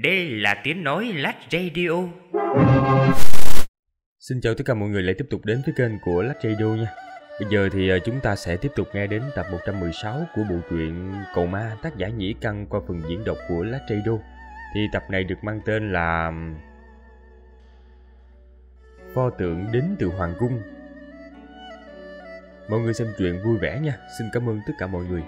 Đây là tiếng nói Lách Radio. Xin chào tất cả mọi người lại tiếp tục đến với kênh của Lách Radio nha. Bây giờ thì ờ, chúng ta sẽ tiếp tục nghe đến tập 116 của bộ truyện Cầu Ma tác giả Nhĩ Căn qua phần diễn đọc của Lách Radio. Thì tập này được mang tên là Pho tượng đến từ Hoàng Cung. Mọi người xem truyện vui vẻ nha. Xin cảm ơn tất cả mọi người.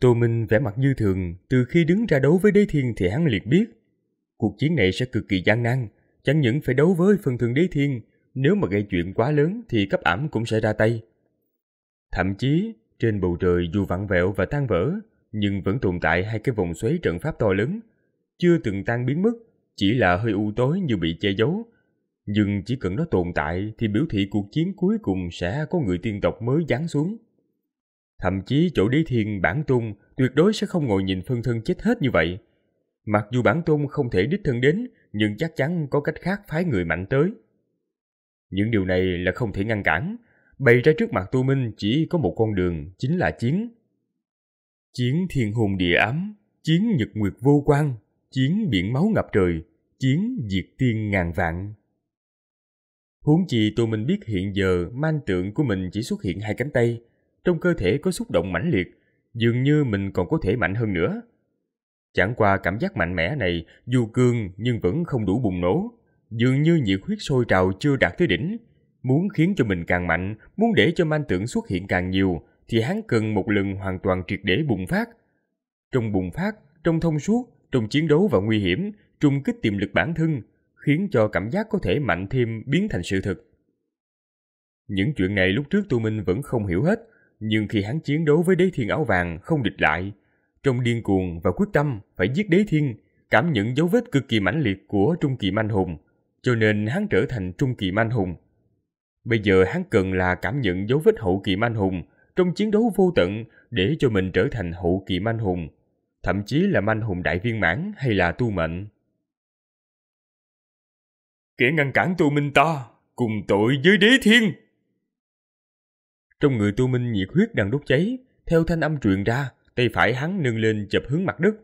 Tô Minh vẻ mặt như thường, từ khi đứng ra đấu với Đế Thiên thì hắn liền biết. Cuộc chiến này sẽ cực kỳ gian nan, chẳng những phải đấu với phần thường Đế Thiên, nếu mà gây chuyện quá lớn thì cấp ảm cũng sẽ ra tay. Thậm chí, trên bầu trời dù vặn vẹo và tan vỡ, nhưng vẫn tồn tại hai cái vòng xoáy trận pháp to lớn, chưa từng tan biến mất, chỉ là hơi u tối như bị che giấu. Nhưng chỉ cần nó tồn tại thì biểu thị cuộc chiến cuối cùng sẽ có người tiên tộc mới giáng xuống. Thậm chí chỗ đế thiên bản tôn tuyệt đối sẽ không ngồi nhìn phân thân chết hết như vậy. Mặc dù bản tôn không thể đích thân đến, nhưng chắc chắn có cách khác phái người mạnh tới. Những điều này là không thể ngăn cản. Bày ra trước mặt tu minh chỉ có một con đường, chính là chiến. Chiến thiên hùng địa ám, chiến nhật nguyệt vô quan, chiến biển máu ngập trời, chiến diệt tiên ngàn vạn. Huống chi tụi mình biết hiện giờ man tượng của mình chỉ xuất hiện hai cánh tay, trong cơ thể có xúc động mãnh liệt, dường như mình còn có thể mạnh hơn nữa. Chẳng qua cảm giác mạnh mẽ này dù cương nhưng vẫn không đủ bùng nổ, dường như nhiệt huyết sôi trào chưa đạt tới đỉnh. Muốn khiến cho mình càng mạnh, muốn để cho man tưởng xuất hiện càng nhiều, thì hắn cần một lần hoàn toàn triệt để bùng phát. Trong bùng phát, trong thông suốt, trong chiến đấu và nguy hiểm, trùng kích tiềm lực bản thân, khiến cho cảm giác có thể mạnh thêm biến thành sự thực. Những chuyện này lúc trước Tu Minh vẫn không hiểu hết, nhưng khi hắn chiến đấu với đế thiên áo vàng không địch lại, trong điên cuồng và quyết tâm phải giết đế thiên, cảm nhận dấu vết cực kỳ mãnh liệt của trung kỳ manh hùng, cho nên hắn trở thành trung kỳ manh hùng. Bây giờ hắn cần là cảm nhận dấu vết hậu kỳ manh hùng trong chiến đấu vô tận để cho mình trở thành hậu kỳ manh hùng, thậm chí là manh hùng đại viên mãn hay là tu mệnh. Kẻ ngăn cản tu minh ta, cùng tội với đế thiên! Trong người tu minh nhiệt huyết đang đốt cháy, theo thanh âm truyền ra, tay phải hắn nâng lên chụp hướng mặt đất.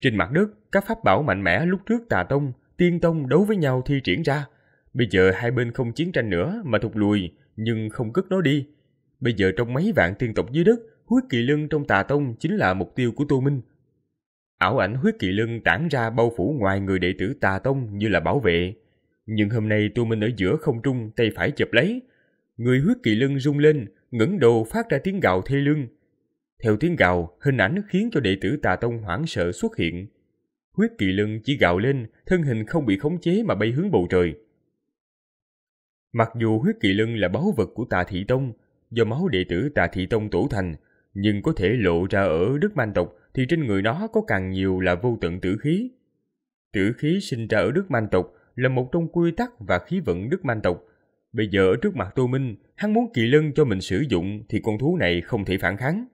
Trên mặt đất, các pháp bảo mạnh mẽ lúc trước tà tông, tiên tông đấu với nhau thi triển ra. Bây giờ hai bên không chiến tranh nữa mà thụt lùi, nhưng không cất nó đi. Bây giờ trong mấy vạn tiên tộc dưới đất, huyết kỳ lân trong tà tông chính là mục tiêu của Tô Minh. Ảo ảnh huyết kỳ lân tản ra bao phủ ngoài người đệ tử tà tông như là bảo vệ. Nhưng hôm nay Tô Minh ở giữa không trung tay phải chụp lấy, Người huyết kỳ lân rung lên, ngẩng đầu phát ra tiếng gào thê lương. Theo tiếng gào, hình ảnh khiến cho đệ tử Tà Tông hoảng sợ xuất hiện. Huyết kỳ lân chỉ gào lên, thân hình không bị khống chế mà bay hướng bầu trời. Mặc dù huyết kỳ lân là báu vật của Tà Thị Tông, do máu đệ tử Tà Thị Tông tổ thành, nhưng có thể lộ ra ở Đức Man tộc thì trên người nó có càng nhiều là vô tận tử khí. Tử khí sinh ra ở Đức Man tộc là một trong quy tắc và khí vận Đức Man tộc, Bây giờ ở trước mặt Tô Minh, hắn muốn kỳ lân cho mình sử dụng thì con thú này không thể phản kháng.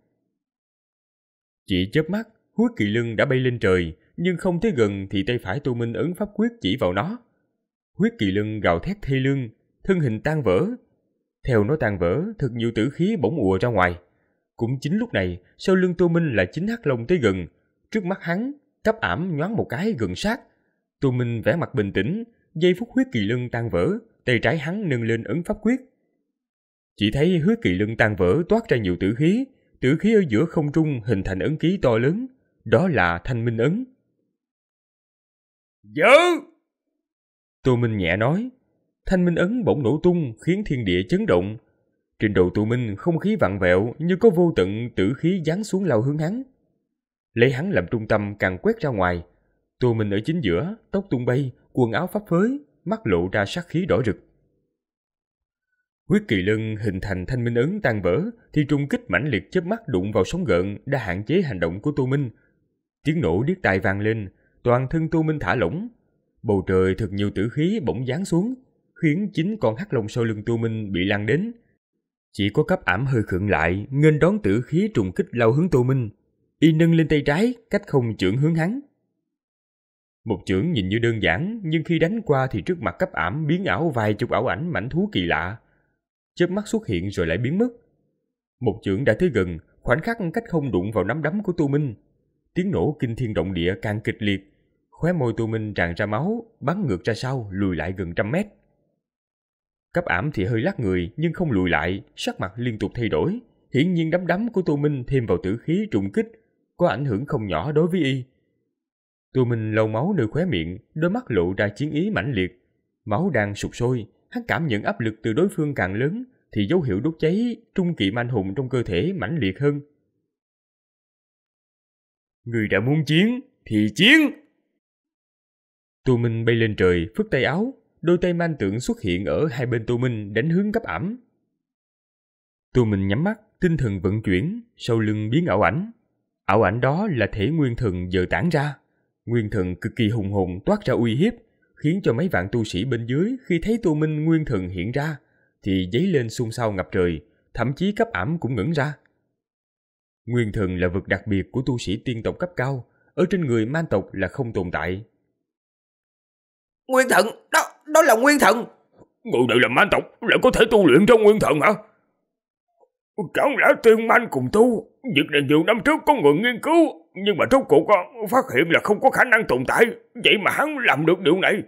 Chỉ chớp mắt, húi kỳ lân đã bay lên trời, nhưng không tới gần thì tay phải Tô Minh ấn pháp quyết chỉ vào nó. Huyết kỳ lân gào thét thê lương, thân hình tan vỡ. Theo nó tan vỡ, thật nhiều tử khí bỗng ùa ra ngoài. Cũng chính lúc này, sau lưng Tô Minh là chính hắc lông tới gần. Trước mắt hắn, cấp ảm nhoáng một cái gần sát. Tô Minh vẻ mặt bình tĩnh, giây phút huyết kỳ lân tan vỡ, tay trái hắn nâng lên ấn pháp quyết. Chỉ thấy hứa kỳ lưng tan vỡ toát ra nhiều tử khí, tử khí ở giữa không trung hình thành ấn ký to lớn, đó là thanh minh ấn. Giữ! Tô Minh nhẹ nói, thanh minh ấn bỗng nổ tung khiến thiên địa chấn động. Trên đầu Tô Minh không khí vặn vẹo như có vô tận tử khí giáng xuống lao hướng hắn. Lấy hắn làm trung tâm càng quét ra ngoài. Tô Minh ở chính giữa, tóc tung bay, quần áo pháp phới, mắt lộ ra sát khí đỏ rực. Huyết kỳ lân hình thành thanh minh ấn tan vỡ, thì trung kích mãnh liệt chớp mắt đụng vào sóng gợn đã hạn chế hành động của Tô Minh. Tiếng nổ điếc tai vang lên, toàn thân Tô Minh thả lỏng. Bầu trời thật nhiều tử khí bỗng giáng xuống, khiến chính con hắc long sau lưng Tô Minh bị lan đến. Chỉ có cấp ảm hơi khựng lại, nghênh đón tử khí trùng kích lao hướng Tô Minh. Y nâng lên tay trái, cách không trưởng hướng hắn. Một chưởng nhìn như đơn giản, nhưng khi đánh qua thì trước mặt cấp ảm biến ảo vài chục ảo ảnh mảnh thú kỳ lạ. Chớp mắt xuất hiện rồi lại biến mất. Một chưởng đã tới gần, khoảnh khắc cách không đụng vào nắm đấm của tu Minh. Tiếng nổ kinh thiên động địa càng kịch liệt, khóe môi tu Minh tràn ra máu, bắn ngược ra sau, lùi lại gần trăm mét. Cấp ảm thì hơi lắc người nhưng không lùi lại, sắc mặt liên tục thay đổi. Hiển nhiên đấm đấm của Tô Minh thêm vào tử khí trùng kích, có ảnh hưởng không nhỏ đối với y. Tù mình lầu máu nơi khóe miệng, đôi mắt lộ ra chiến ý mãnh liệt. Máu đang sụp sôi, hắn cảm nhận áp lực từ đối phương càng lớn, thì dấu hiệu đốt cháy trung kỳ manh hùng trong cơ thể mãnh liệt hơn. Người đã muốn chiến, thì chiến! Tô Minh bay lên trời, phất tay áo, đôi tay man tượng xuất hiện ở hai bên Tô Minh đánh hướng cấp ẩm. Tô Minh nhắm mắt, tinh thần vận chuyển, sau lưng biến ảo ảnh. Ảo ảnh đó là thể nguyên thần giờ tản ra. Nguyên thần cực kỳ hùng hùng, toát ra uy hiếp, khiến cho mấy vạn tu sĩ bên dưới khi thấy tu minh nguyên thần hiện ra, thì giấy lên xung xao ngập trời, thậm chí cấp ảm cũng ngẩn ra. Nguyên thần là vực đặc biệt của tu sĩ tiên tộc cấp cao, ở trên người man tộc là không tồn tại. Nguyên thần, đó, đó là nguyên thần. Người này là man tộc, lại có thể tu luyện trong nguyên thần hả? Chẳng lẽ tiên man cùng tu, việc này nhiều năm trước có người nghiên cứu, nhưng mà rốt cuộc phát hiện là không có khả năng tồn tại, vậy mà hắn làm được điều này.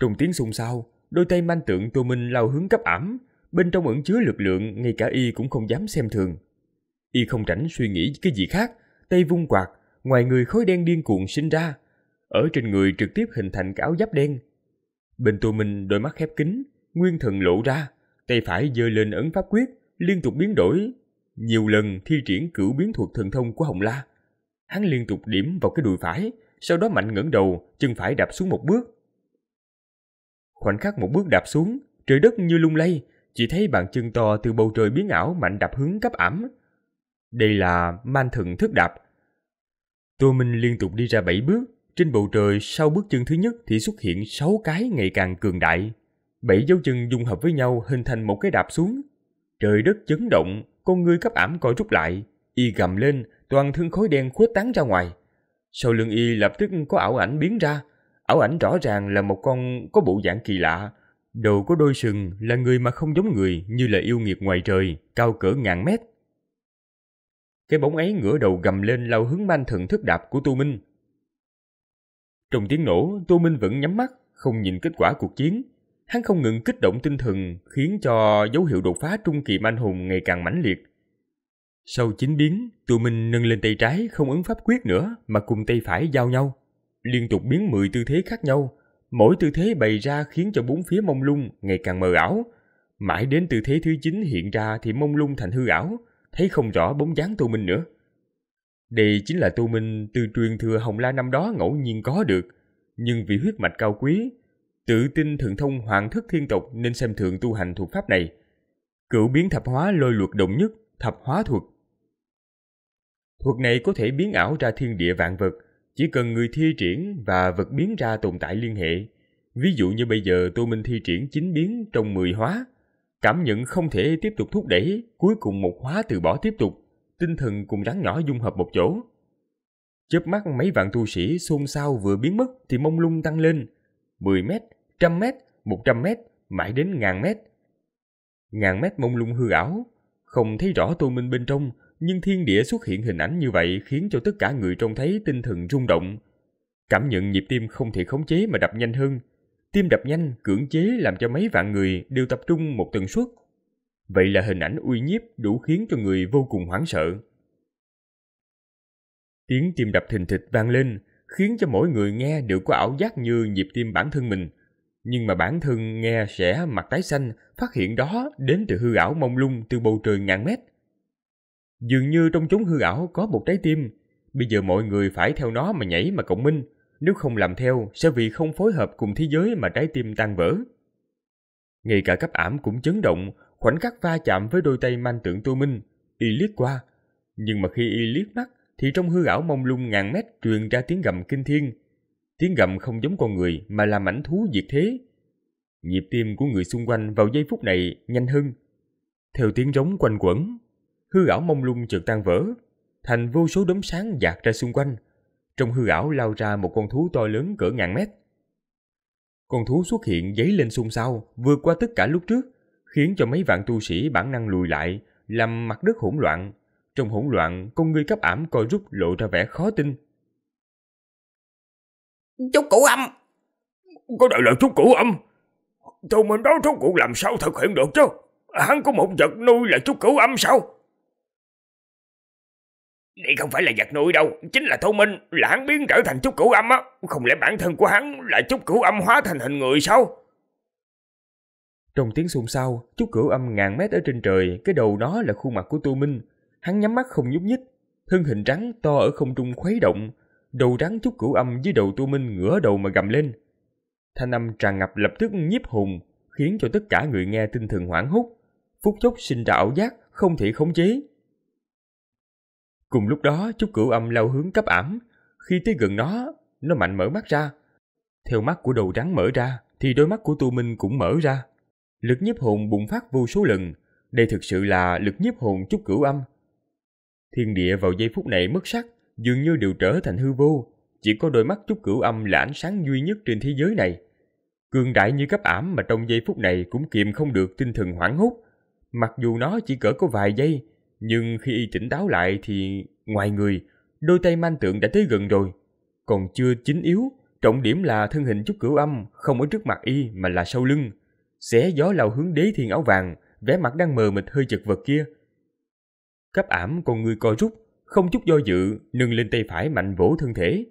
Trong tiếng xung sao, đôi tay manh tượng Tô Minh lao hướng cấp ẩm bên trong ẩn chứa lực lượng ngay cả y cũng không dám xem thường. Y không rảnh suy nghĩ cái gì khác, tay vung quạt, ngoài người khối đen điên cuộn sinh ra, ở trên người trực tiếp hình thành cái áo giáp đen. Bên Tô Minh đôi mắt khép kín, nguyên thần lộ ra, tay phải giơ lên ấn pháp quyết, liên tục biến đổi, nhiều lần thi triển cửu biến thuật thần thông của Hồng La, hắn liên tục điểm vào cái đùi phải, sau đó mạnh ngẩng đầu, chân phải đạp xuống một bước. Khoảnh khắc một bước đạp xuống, trời đất như lung lay, chỉ thấy bàn chân to từ bầu trời biến ảo mạnh đạp hướng cấp ẩm Đây là man thần thức đạp. Tô Minh liên tục đi ra bảy bước, trên bầu trời sau bước chân thứ nhất thì xuất hiện sáu cái ngày càng cường đại. Bảy dấu chân dung hợp với nhau hình thành một cái đạp xuống. Trời đất chấn động, con ngươi cấp ảm co rút lại, y gầm lên, toàn thân khối đen khuếch tán ra ngoài. Sau lưng y lập tức có ảo ảnh biến ra, ảo ảnh rõ ràng là một con có bộ dạng kỳ lạ, đầu có đôi sừng, là người mà không giống người như là yêu nghiệt ngoài trời, cao cỡ ngàn mét. Cái bóng ấy ngửa đầu gầm lên lao hướng manh thần thức đạp của tu Minh. Trong tiếng nổ, Tô Minh vẫn nhắm mắt, không nhìn kết quả cuộc chiến, Hắn không ngừng kích động tinh thần khiến cho dấu hiệu đột phá trung kỳ anh hùng ngày càng mãnh liệt. Sau chính biến, tụi mình nâng lên tay trái không ứng pháp quyết nữa mà cùng tay phải giao nhau. Liên tục biến 10 tư thế khác nhau, mỗi tư thế bày ra khiến cho bốn phía mông lung ngày càng mờ ảo. Mãi đến tư thế thứ 9 hiện ra thì mông lung thành hư ảo, thấy không rõ bóng dáng tụi mình nữa. Đây chính là tu minh từ truyền thừa Hồng La năm đó ngẫu nhiên có được, nhưng vì huyết mạch cao quý tự tin thượng thông hoạn thất thiên tộc nên xem thượng tu hành thuộc pháp này. Cửu biến thập hóa lôi luật động nhất, thập hóa thuật. Thuật này có thể biến ảo ra thiên địa vạn vật, chỉ cần người thi triển và vật biến ra tồn tại liên hệ. Ví dụ như bây giờ tu Minh thi triển chín biến trong 10 hóa, cảm nhận không thể tiếp tục thúc đẩy, cuối cùng một hóa từ bỏ tiếp tục, tinh thần cùng rắn nhỏ dung hợp một chỗ. Chớp mắt mấy vạn tu sĩ xôn xao vừa biến mất thì mông lung tăng lên, 10 mét, trăm mét, một trăm mét, mãi đến ngàn mét. Ngàn mét mông lung hư ảo, không thấy rõ Tô Minh bên trong, nhưng thiên địa xuất hiện hình ảnh như vậy khiến cho tất cả người trông thấy tinh thần rung động. Cảm nhận nhịp tim không thể khống chế mà đập nhanh hơn. Tim đập nhanh, cưỡng chế làm cho mấy vạn người đều tập trung một tần suất. Vậy là hình ảnh uy nhiếp đủ khiến cho người vô cùng hoảng sợ. Tiếng tim đập thình thịch vang lên, khiến cho mỗi người nghe đều có ảo giác như nhịp tim bản thân mình – nhưng mà bản thân nghe sẽ mặt tái xanh phát hiện đó đến từ hư ảo mông lung từ bầu trời ngàn mét dường như trong chúng hư ảo có một trái tim bây giờ mọi người phải theo nó mà nhảy mà cộng minh nếu không làm theo sẽ vì không phối hợp cùng thế giới mà trái tim tan vỡ ngay cả cấp ảm cũng chấn động khoảnh khắc va chạm với đôi tay manh tượng tô minh y liếc qua nhưng mà khi y liếc mắt thì trong hư ảo mông lung ngàn mét truyền ra tiếng gầm kinh thiên tiếng gầm không giống con người mà là mảnh thú diệt thế. Nhịp tim của người xung quanh vào giây phút này nhanh hơn. Theo tiếng rống quanh quẩn, hư ảo mông lung chợt tan vỡ, thành vô số đốm sáng dạt ra xung quanh. Trong hư ảo lao ra một con thú to lớn cỡ ngàn mét. Con thú xuất hiện giấy lên xung sao, vượt qua tất cả lúc trước, khiến cho mấy vạn tu sĩ bản năng lùi lại, làm mặt đất hỗn loạn. Trong hỗn loạn, con người cấp ảm coi rút lộ ra vẻ khó tin. Chú Cụ Âm Có đợi là chú Cụ Âm Tụi mình đó chú Cụ làm sao thực hiện được chứ Hắn có một vật nuôi là chú Cụ Âm sao Đây không phải là vật nuôi đâu Chính là thông minh Là hắn biến trở thành chú cửu Âm á Không lẽ bản thân của hắn là chú cửu Âm hóa thành hình người sao trong tiếng xôn xao, chú cửu âm ngàn mét ở trên trời, cái đầu đó là khuôn mặt của Tu Minh. Hắn nhắm mắt không nhúc nhích, thân hình trắng to ở không trung khuấy động, đầu rắn thúc cửu âm dưới đầu tu minh ngửa đầu mà gầm lên thanh âm tràn ngập lập tức nhiếp hùng khiến cho tất cả người nghe tinh thần hoảng hốt phút chốc sinh ra ảo giác không thể khống chế cùng lúc đó chúc cửu âm lao hướng cấp ảm khi tới gần nó nó mạnh mở mắt ra theo mắt của đầu rắn mở ra thì đôi mắt của tu minh cũng mở ra lực nhiếp hồn bùng phát vô số lần đây thực sự là lực nhiếp hồn chúc cửu âm thiên địa vào giây phút này mất sắc dường như đều trở thành hư vô, chỉ có đôi mắt chút cửu âm là ánh sáng duy nhất trên thế giới này. Cường đại như cấp ảm mà trong giây phút này cũng kiềm không được tinh thần hoảng hốt. Mặc dù nó chỉ cỡ có vài giây, nhưng khi y tỉnh táo lại thì ngoài người, đôi tay manh tượng đã tới gần rồi. Còn chưa chính yếu, trọng điểm là thân hình chút cửu âm không ở trước mặt y mà là sau lưng. Xé gió lao hướng đế thiên áo vàng, vẻ mặt đang mờ mịt hơi chật vật kia. Cấp ảm con người co rút, không chút do dự, nâng lên tay phải mạnh vỗ thân thể.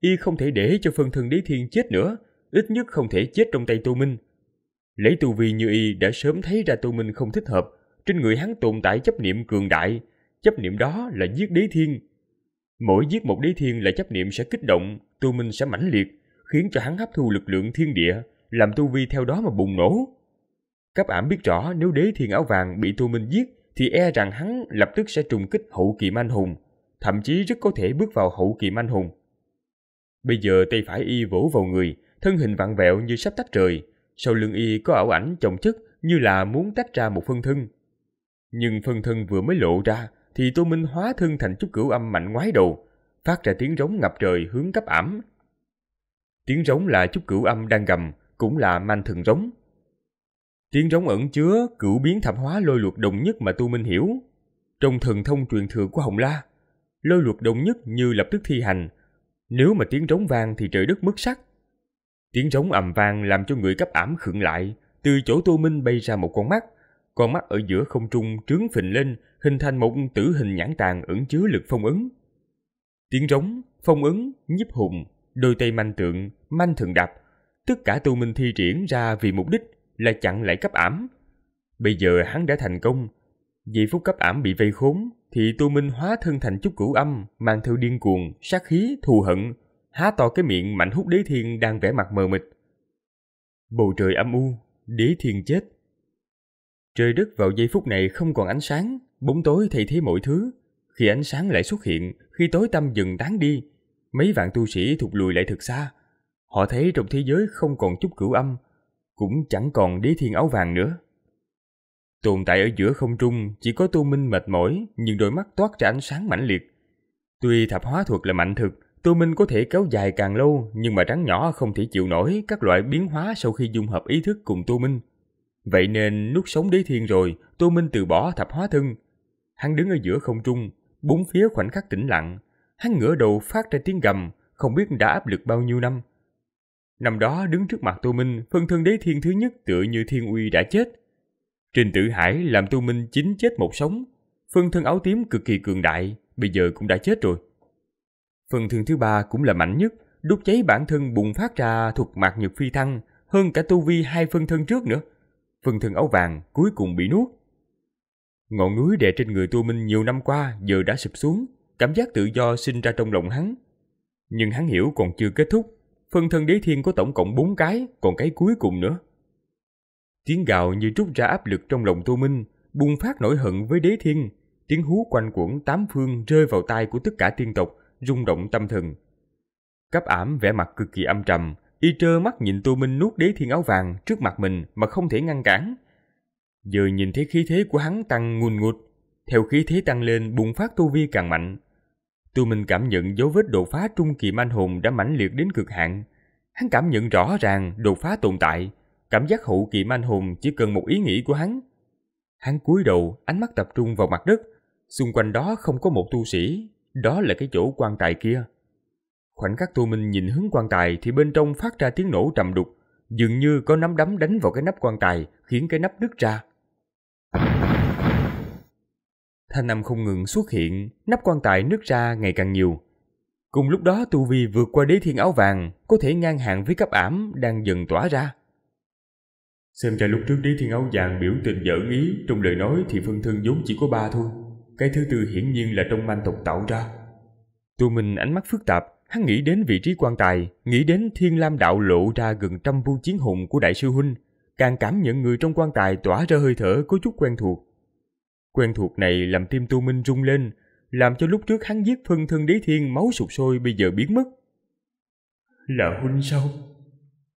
Y không thể để cho phân thân đế thiên chết nữa, ít nhất không thể chết trong tay Tô Minh. Lấy tu vi như Y đã sớm thấy ra Tô Minh không thích hợp, trên người hắn tồn tại chấp niệm cường đại, chấp niệm đó là giết đế thiên. Mỗi giết một đế thiên là chấp niệm sẽ kích động, tu Minh sẽ mãnh liệt, khiến cho hắn hấp thu lực lượng thiên địa, làm tu vi theo đó mà bùng nổ. Các ảm biết rõ nếu đế thiên áo vàng bị tu Minh giết thì e rằng hắn lập tức sẽ trùng kích hậu kỳ anh hùng, thậm chí rất có thể bước vào hậu kỳ anh hùng. Bây giờ tay phải y vỗ vào người, thân hình vặn vẹo như sắp tách rời, sau lưng y có ảo ảnh chồng chất như là muốn tách ra một phân thân. Nhưng phân thân vừa mới lộ ra thì Tô Minh hóa thân thành chút cửu âm mạnh ngoái đầu, phát ra tiếng rống ngập trời hướng cấp ẩm. Tiếng rống là chút cửu âm đang gầm, cũng là manh thần rống. Tiếng rống ẩn chứa cửu biến thảm hóa lôi luật đồng nhất mà Tu Minh hiểu. Trong thần thông truyền thừa của Hồng La, lôi luật đông nhất như lập tức thi hành. Nếu mà tiếng trống vang thì trời đất mất sắc. Tiếng trống ầm vang làm cho người cấp ảm khựng lại, từ chỗ Tô Minh bay ra một con mắt. Con mắt ở giữa không trung trướng phình lên, hình thành một tử hình nhãn tàn ẩn chứa lực phong ứng. Tiếng rống, phong ứng, nhíp hùng, đôi tay manh tượng, manh thường đạp, tất cả Tô Minh thi triển ra vì mục đích là chặn lại cấp ảm. Bây giờ hắn đã thành công, vì phút cấp ảm bị vây khốn, thì Tô Minh hóa thân thành chút cửu âm, mang theo điên cuồng, sát khí, thù hận, há to cái miệng mạnh hút đế thiên đang vẻ mặt mờ mịt. Bầu trời âm u, đế thiên chết. Trời đất vào giây phút này không còn ánh sáng, bóng tối thay thế mọi thứ. Khi ánh sáng lại xuất hiện, khi tối tăm dần tán đi, mấy vạn tu sĩ thụt lùi lại thật xa. Họ thấy trong thế giới không còn chút cửu âm, cũng chẳng còn đế thiên áo vàng nữa. Tồn tại ở giữa không trung chỉ có Tô Minh mệt mỏi nhưng đôi mắt toát ra ánh sáng mãnh liệt. Tuy thập hóa thuật là mạnh thực, Tô Minh có thể kéo dài càng lâu nhưng mà rắn nhỏ không thể chịu nổi các loại biến hóa sau khi dung hợp ý thức cùng Tô Minh. Vậy nên nút sống đế thiên rồi, Tô Minh từ bỏ thập hóa thân. Hắn đứng ở giữa không trung, bốn phía khoảnh khắc tĩnh lặng. Hắn ngửa đầu phát ra tiếng gầm, không biết đã áp lực bao nhiêu năm. Năm đó đứng trước mặt Tô Minh, phân thân đế thiên thứ nhất tựa như thiên uy đã chết, Trình Tử Hải làm Tu Minh chính chết một sống, phân thân áo tím cực kỳ cường đại, bây giờ cũng đã chết rồi. Phần thương thứ ba cũng là mạnh nhất, đốt cháy bản thân bùng phát ra thuộc mạc nhược phi thăng, hơn cả tu vi hai phân thân trước nữa. Phân thân áo vàng cuối cùng bị nuốt. Ngọn núi đè trên người Tu Minh nhiều năm qua giờ đã sụp xuống, cảm giác tự do sinh ra trong lòng hắn. Nhưng hắn hiểu còn chưa kết thúc, phân thân đế thiên có tổng cộng 4 cái, còn cái cuối cùng nữa. Tiếng gào như trút ra áp lực trong lòng Tô Minh, bùng phát nổi hận với đế thiên. Tiếng hú quanh quẩn tám phương rơi vào tai của tất cả tiên tộc, rung động tâm thần. Cấp ảm vẻ mặt cực kỳ âm trầm, y trơ mắt nhìn Tô Minh nuốt đế thiên áo vàng trước mặt mình mà không thể ngăn cản. Giờ nhìn thấy khí thế của hắn tăng ngùn ngụt, theo khí thế tăng lên bùng phát tu vi càng mạnh. Tô Minh cảm nhận dấu vết đột phá trung kỳ manh hồn đã mãnh liệt đến cực hạn. Hắn cảm nhận rõ ràng đột phá tồn tại, cảm giác hậu kỳ anh hùng chỉ cần một ý nghĩ của hắn. Hắn cúi đầu, ánh mắt tập trung vào mặt đất, xung quanh đó không có một tu sĩ, đó là cái chỗ quan tài kia. Khoảnh khắc Tô Minh nhìn hướng quan tài thì bên trong phát ra tiếng nổ trầm đục, dường như có nắm đấm đánh vào cái nắp quan tài, khiến cái nắp nứt ra. Thanh âm không ngừng xuất hiện, nắp quan tài nứt ra ngày càng nhiều. Cùng lúc đó tu vi vượt qua đế thiên áo vàng, có thể ngang hàng với cấp ảm đang dần tỏa ra. Xem ra lúc trước Đế Thiên Âu Vàng biểu tình dở ý Trong lời nói thì phân thân vốn chỉ có ba thôi Cái thứ tư hiển nhiên là trong manh tộc tạo ra tu minh ánh mắt phức tạp Hắn nghĩ đến vị trí quan tài Nghĩ đến Thiên Lam Đạo lộ ra gần trăm vu chiến hùng của Đại sư Huynh Càng cảm nhận người trong quan tài tỏa ra hơi thở có chút quen thuộc Quen thuộc này làm tim tu minh rung lên Làm cho lúc trước hắn giết phân thân đế thiên máu sụp sôi bây giờ biến mất Là Huynh sao?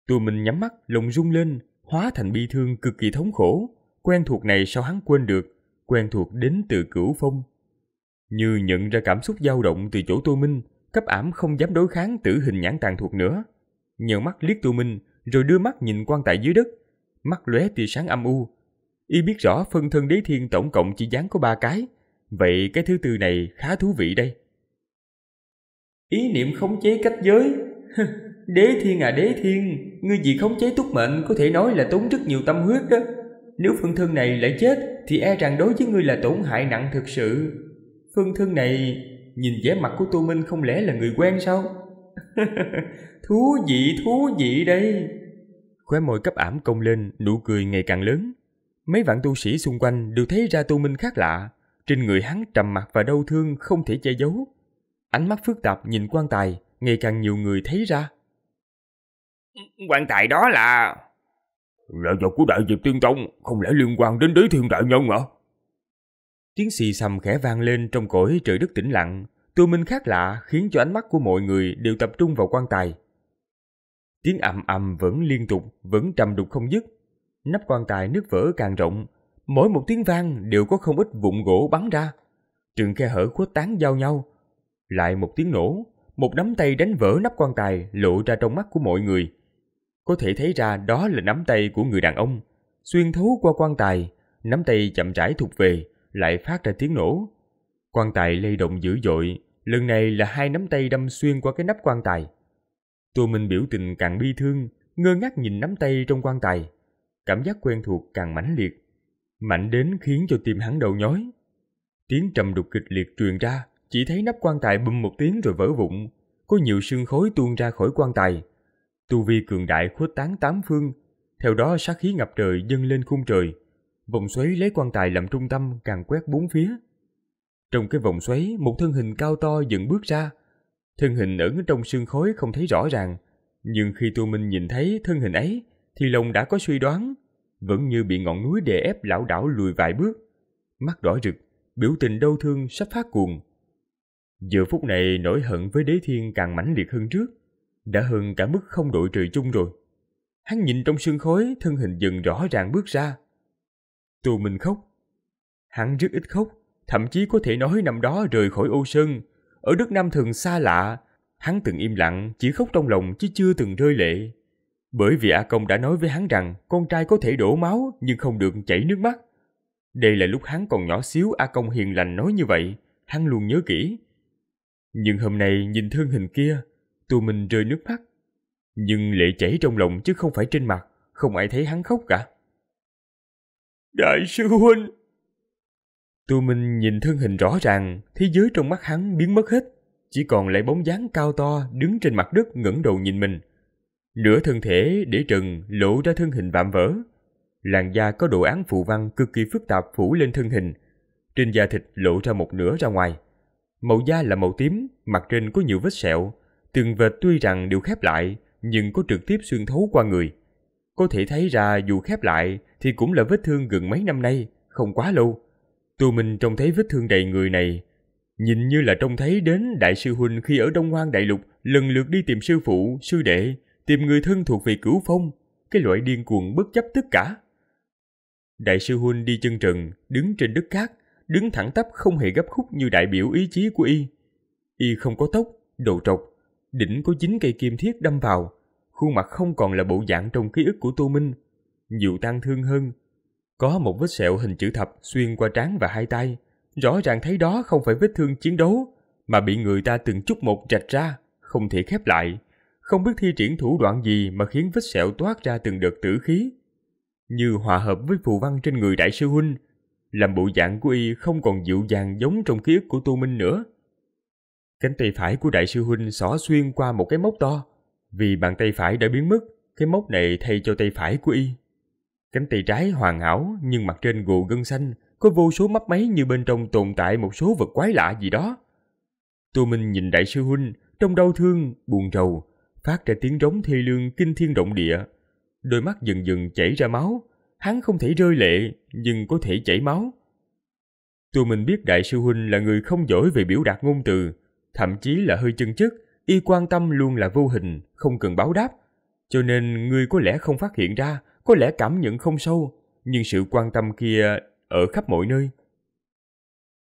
Tu Minh nhắm mắt, lồng rung lên, hóa thành bi thương cực kỳ thống khổ, quen thuộc này sao hắn quên được, quen thuộc đến từ cửu phong. Như nhận ra cảm xúc dao động từ chỗ Tô Minh, cấp ảm không dám đối kháng tử hình nhãn tàn thuộc nữa. Nhờ mắt liếc Tô Minh, rồi đưa mắt nhìn quan tài dưới đất, mắt lóe tia sáng âm u. Y biết rõ phân thân đế thiên tổng cộng chỉ dán có ba cái, vậy cái thứ tư này khá thú vị đây. Ý niệm khống chế cách giới, Đế thiên à đế thiên, ngươi vì khống chế túc mệnh có thể nói là tốn rất nhiều tâm huyết đó. Nếu phương thân này lại chết thì e rằng đối với ngươi là tổn hại nặng thực sự. Phương thân này, nhìn vẻ mặt của Tô Minh không lẽ là người quen sao? thú vị, thú vị đây. Khóe môi cấp ảm cong lên, nụ cười ngày càng lớn. Mấy vạn tu sĩ xung quanh đều thấy ra Tô Minh khác lạ. Trên người hắn trầm mặt và đau thương không thể che giấu. Ánh mắt phức tạp nhìn quan tài, ngày càng nhiều người thấy ra. Quan tài đó là... là vật của đại diệp tiên tông không lẽ liên quan đến đế thiên đại nhân hả? Tiếng xì xầm khẽ vang lên trong cõi trời đất tĩnh lặng, tiêu minh khác lạ khiến cho ánh mắt của mọi người đều tập trung vào quan tài. Tiếng ầm ầm vẫn liên tục, vẫn trầm đục không dứt. Nắp quan tài nước vỡ càng rộng, mỗi một tiếng vang đều có không ít vụn gỗ bắn ra. Trường khe hở khuếch tán giao nhau. Lại một tiếng nổ, một nắm tay đánh vỡ nắp quan tài lộ ra trong mắt của mọi người. Có thể thấy ra đó là nắm tay của người đàn ông. Xuyên thấu qua quan tài, nắm tay chậm rãi thụt về, lại phát ra tiếng nổ. Quan tài lay động dữ dội, lần này là hai nắm tay đâm xuyên qua cái nắp quan tài. Tô Minh biểu tình càng bi thương, ngơ ngác nhìn nắm tay trong quan tài. Cảm giác quen thuộc càng mãnh liệt, mạnh đến khiến cho tim hắn đầu nhói. Tiếng trầm đục kịch liệt truyền ra, chỉ thấy nắp quan tài bùm một tiếng rồi vỡ vụn, có nhiều xương khối tuôn ra khỏi quan tài, Tu vi cường đại khuếch tán tám phương, theo đó sát khí ngập trời dâng lên khung trời. Vòng xoáy lấy quan tài làm trung tâm càng quét bốn phía. Trong cái vòng xoáy, một thân hình cao to dựng bước ra. Thân hình ẩn trong sương khói không thấy rõ ràng, nhưng khi Tu Minh nhìn thấy thân hình ấy, thì lòng đã có suy đoán, vẫn như bị ngọn núi đè ép lão đảo lùi vài bước. Mắt đỏ rực, biểu tình đau thương sắp phát cuồng. Giờ phút này nỗi hận với đế thiên càng mãnh liệt hơn trước đã hơn cả mức không đội trời chung rồi. Hắn nhìn trong sương khói, thân hình dần rõ ràng bước ra. Tô Minh khóc. Hắn rất ít khóc, thậm chí có thể nói năm đó rời khỏi ô sơn. Ở đất Nam thường xa lạ, hắn từng im lặng, chỉ khóc trong lòng chứ chưa từng rơi lệ. Bởi vì A Công đã nói với hắn rằng con trai có thể đổ máu nhưng không được chảy nước mắt. Đây là lúc hắn còn nhỏ xíu A Công hiền lành nói như vậy, hắn luôn nhớ kỹ. Nhưng hôm nay nhìn thân hình kia, tù mình rơi nước mắt. Nhưng lệ chảy trong lòng chứ không phải trên mặt, không ai thấy hắn khóc cả. Đại sư huynh! tù mình nhìn thân hình rõ ràng, thế giới trong mắt hắn biến mất hết, chỉ còn lại bóng dáng cao to đứng trên mặt đất ngẩng đầu nhìn mình. Nửa thân thể để trần lộ ra thân hình vạm vỡ. Làn da có đồ án phụ văn cực kỳ phức tạp phủ lên thân hình. Trên da thịt lộ ra một nửa ra ngoài. Màu da là màu tím, mặt trên có nhiều vết sẹo, từng vệt tuy rằng đều khép lại, nhưng có trực tiếp xuyên thấu qua người. Có thể thấy ra dù khép lại thì cũng là vết thương gần mấy năm nay, không quá lâu. Tô Minh trông thấy vết thương đầy người này, nhìn như là trông thấy đến đại sư huynh khi ở Đông Hoang Đại Lục lần lượt đi tìm sư phụ, sư đệ, tìm người thân thuộc về cửu phong, cái loại điên cuồng bất chấp tất cả. Đại sư huynh đi chân trần, đứng trên đất cát, đứng thẳng tắp không hề gấp khúc như đại biểu ý chí của y. Y không có tóc, đầu trọc, đỉnh có chín cây kim thiết đâm vào, khuôn mặt không còn là bộ dạng trong ký ức của Tô Minh, dịu tang thương hơn. Có một vết sẹo hình chữ thập xuyên qua trán và hai tay, rõ ràng thấy đó không phải vết thương chiến đấu, mà bị người ta từng chút một rạch ra, không thể khép lại. Không biết thi triển thủ đoạn gì mà khiến vết sẹo toát ra từng đợt tử khí. Như hòa hợp với phù văn trên người đại sư huynh, làm bộ dạng của y không còn dịu dàng giống trong ký ức của Tô Minh nữa. Cánh tay phải của đại sư huynh xỏ xuyên qua một cái mốc to. Vì bàn tay phải đã biến mất, cái mốc này thay cho tay phải của y. Cánh tay trái hoàn hảo nhưng mặt trên gù gân xanh, có vô số mắt máy như bên trong tồn tại một số vật quái lạ gì đó. Tô Minh nhìn đại sư huynh, trong đau thương, buồn rầu, phát ra tiếng rống thê lương kinh thiên động địa. Đôi mắt dần dần chảy ra máu, hắn không thể rơi lệ nhưng có thể chảy máu. Tô Minh biết đại sư huynh là người không giỏi về biểu đạt ngôn từ, thậm chí là hơi chân chất, y quan tâm luôn là vô hình, không cần báo đáp. Cho nên người có lẽ không phát hiện ra, có lẽ cảm nhận không sâu, nhưng sự quan tâm kia ở khắp mọi nơi.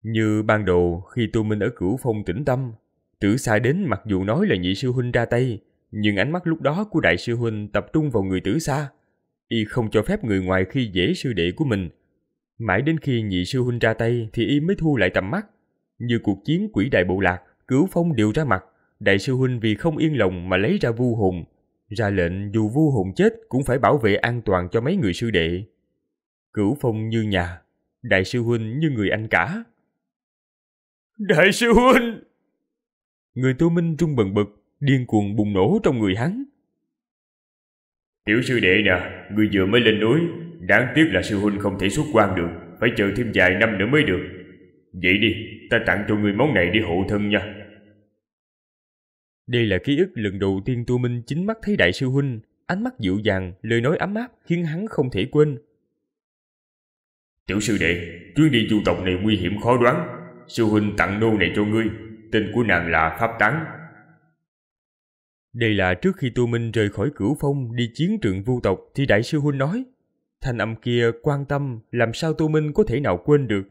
Như ban đầu khi tu Minh ở cửu phong tĩnh tâm, tử sai đến mặc dù nói là nhị sư huynh ra tay, nhưng ánh mắt lúc đó của đại sư huynh tập trung vào người tử xa. Y không cho phép người ngoài khi dễ sư đệ của mình. Mãi đến khi nhị sư huynh ra tay thì y mới thu lại tầm mắt. Như cuộc chiến quỷ đại bộ lạc, cửu phong điệu ra mặt, đại sư huynh vì không yên lòng mà lấy ra vu hùng, ra lệnh dù vu hùng chết cũng phải bảo vệ an toàn cho mấy người sư đệ. Cửu phong như nhà, đại sư huynh như người anh cả. Đại sư huynh! Người tu minh trung bần bực, điên cuồng bùng nổ trong người hắn. Tiểu sư đệ nè, người vừa mới lên núi, đáng tiếc là sư huynh không thể xuất quan được, phải chờ thêm vài năm nữa mới được. Vậy đi, ta tặng cho người món này đi hộ thân nha. Đây là ký ức lần đầu tiên Tu Minh chính mắt thấy đại sư huynh, ánh mắt dịu dàng, lời nói ấm áp khiến hắn không thể quên. Tiểu sư đệ, chuyến đi du tộc này nguy hiểm khó đoán, sư huynh tặng nô này cho ngươi, tên của nàng là Pháp Tán. Đây là trước khi Tu Minh rời khỏi cửu phong đi chiến trường vu tộc thì đại sư huynh nói, thanh âm kia quan tâm làm sao Tu Minh có thể nào quên được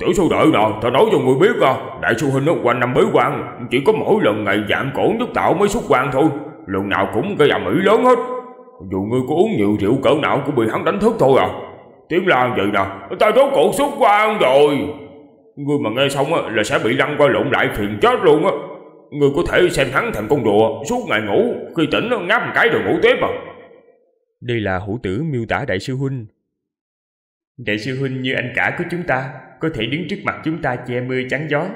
tử sư đợi nè, ta nói cho người biết à, đại sư huynh nó quanh năm bế quan, chỉ có mỗi lần ngày dạng cổ nước tạo mới xuất quan thôi, lần nào cũng gây ầm ĩ lớn hết. Dù ngươi có uống nhiều rượu cỡ nào cũng bị hắn đánh thức thôi à. Tiếng la vậy nè, ta rốt cuộc xuất quan rồi. Ngươi mà nghe xong á, là sẽ bị lăn qua lộn lại phiền chết luôn á. Ngươi có thể xem hắn thành con đùa, suốt ngày ngủ, khi tỉnh nó ngáp một cái rồi ngủ tiếp à. Đây là hữu tử miêu tả đại sư huynh. Đại sư huynh như anh cả của chúng ta, có thể đứng trước mặt chúng ta che mưa chắn gió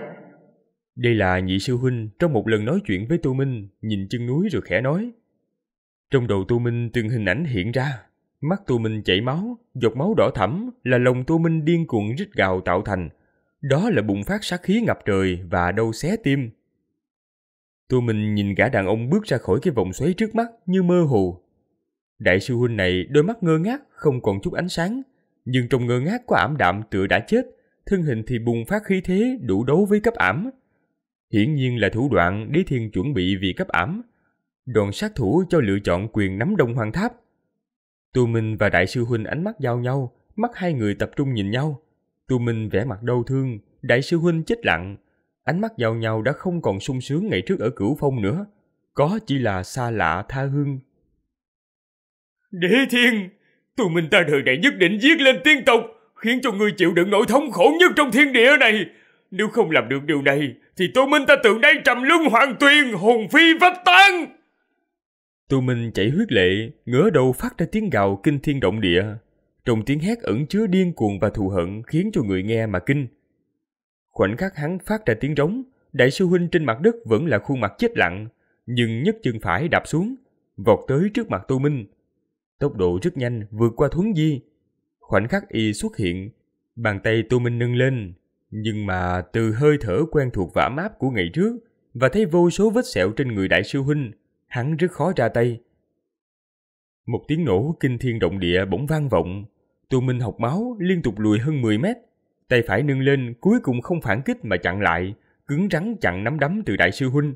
đây là nhị sư huynh trong một lần nói chuyện với Tô Minh, nhìn chân núi rồi khẽ nói. Trong đầu Tô Minh từng hình ảnh hiện ra, mắt Tô Minh chảy máu, giọt máu đỏ thẫm là lòng Tô Minh điên cuồng rít gào tạo thành. Đó là bùng phát sát khí ngập trời và đau xé tim. Tô Minh nhìn gã đàn ông bước ra khỏi cái vòng xoáy trước mắt như mơ hồ. Đại sư huynh này đôi mắt ngơ ngác không còn chút ánh sáng, nhưng trong ngơ ngác có ảm đạm tựa đã chết, thân hình thì bùng phát khí thế đủ đấu với cấp ảm. Hiển nhiên là thủ đoạn đế thiên chuẩn bị vì cấp ảm. Đoàn sát thủ cho lựa chọn quyền nắm đông hoàng tháp. Tu Minh và Đại sư Huynh ánh mắt giao nhau, mắt hai người tập trung nhìn nhau. Tu Minh vẻ mặt đau thương, Đại sư Huynh chết lặng. Ánh mắt giao nhau đã không còn sung sướng ngày trước ở cửu phong nữa. Có chỉ là xa lạ tha hương. Đế thiên, tu minh ta đời này nhất định giết lên tiên tộc khiến cho ngươi chịu đựng nỗi thống khổ nhất trong thiên địa này. Nếu không làm được điều này, thì Tô Minh ta tượng đây trầm luân hoàn tuyền, hồn phi vách tan. Tô Minh chảy huyết lệ, ngửa đầu phát ra tiếng gào kinh thiên động địa. Trong tiếng hét ẩn chứa điên cuồng và thù hận khiến cho người nghe mà kinh. Khoảnh khắc hắn phát ra tiếng rống, đại sư huynh trên mặt đất vẫn là khuôn mặt chết lặng, nhưng nhấc chân phải đạp xuống, vọt tới trước mặt Tô Minh. Tốc độ rất nhanh vượt qua thuấn di, Khoảnh khắc y xuất hiện, bàn tay Tô Minh nâng lên, nhưng mà từ hơi thở quen thuộc vả máp của ngày trước và thấy vô số vết sẹo trên người đại sư huynh, hắn rất khó ra tay. Một tiếng nổ kinh thiên động địa bỗng vang vọng, Tô Minh học máu liên tục lùi hơn 10 mét, tay phải nâng lên cuối cùng không phản kích mà chặn lại, cứng rắn chặn nắm đấm từ đại sư huynh.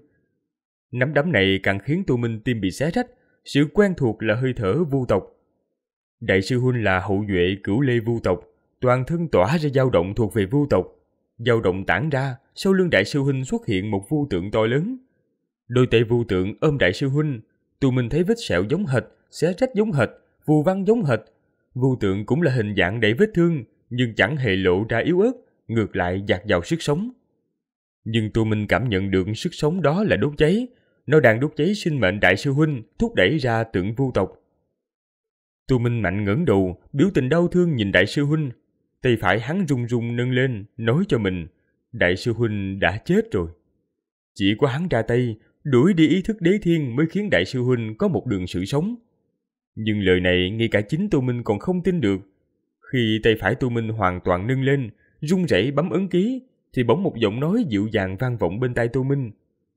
Nắm đấm này càng khiến Tô Minh tim bị xé rách, sự quen thuộc là hơi thở vô tộc, Đại sư huynh là hậu duệ cửu lê vu tộc, toàn thân tỏa ra dao động thuộc về vu tộc. Dao động tản ra, sau lưng đại sư huynh xuất hiện một vu tượng to lớn. Đôi tay vu tượng ôm đại sư huynh, tù mình thấy vết sẹo giống hệt, xé rách giống hệt, vu văn giống hệt. Vu tượng cũng là hình dạng đầy vết thương, nhưng chẳng hề lộ ra yếu ớt, ngược lại dạt vào sức sống. Nhưng tù mình cảm nhận được sức sống đó là đốt cháy, nó đang đốt cháy sinh mệnh đại sư huynh, thúc đẩy ra tượng vu tộc. Tu Minh Mạnh ngẩng đầu, biểu tình đau thương nhìn đại sư huynh. Tay phải hắn rung rung nâng lên, nói cho mình, đại sư huynh đã chết rồi. Chỉ có hắn ra tay, đuổi đi ý thức đế thiên mới khiến đại sư huynh có một đường sự sống. Nhưng lời này ngay cả chính Tu Minh còn không tin được. Khi tay phải Tu Minh hoàn toàn nâng lên, rung rẩy bấm ấn ký, thì bỗng một giọng nói dịu dàng vang vọng bên tai Tu Minh,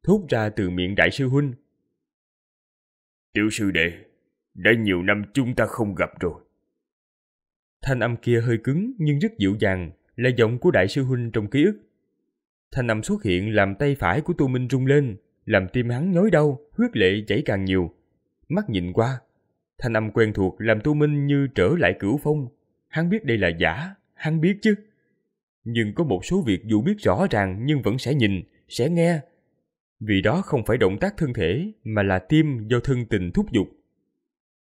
thốt ra từ miệng đại sư huynh. Tiểu sư đệ, đã nhiều năm chúng ta không gặp rồi. Thanh âm kia hơi cứng nhưng rất dịu dàng, là giọng của đại sư huynh trong ký ức. Thanh âm xuất hiện làm tay phải của tu Minh rung lên, làm tim hắn nhói đau, huyết lệ chảy càng nhiều. Mắt nhìn qua, thanh âm quen thuộc làm tu Minh như trở lại cửu phong. Hắn biết đây là giả, hắn biết chứ. Nhưng có một số việc dù biết rõ ràng nhưng vẫn sẽ nhìn, sẽ nghe. Vì đó không phải động tác thân thể mà là tim do thân tình thúc giục.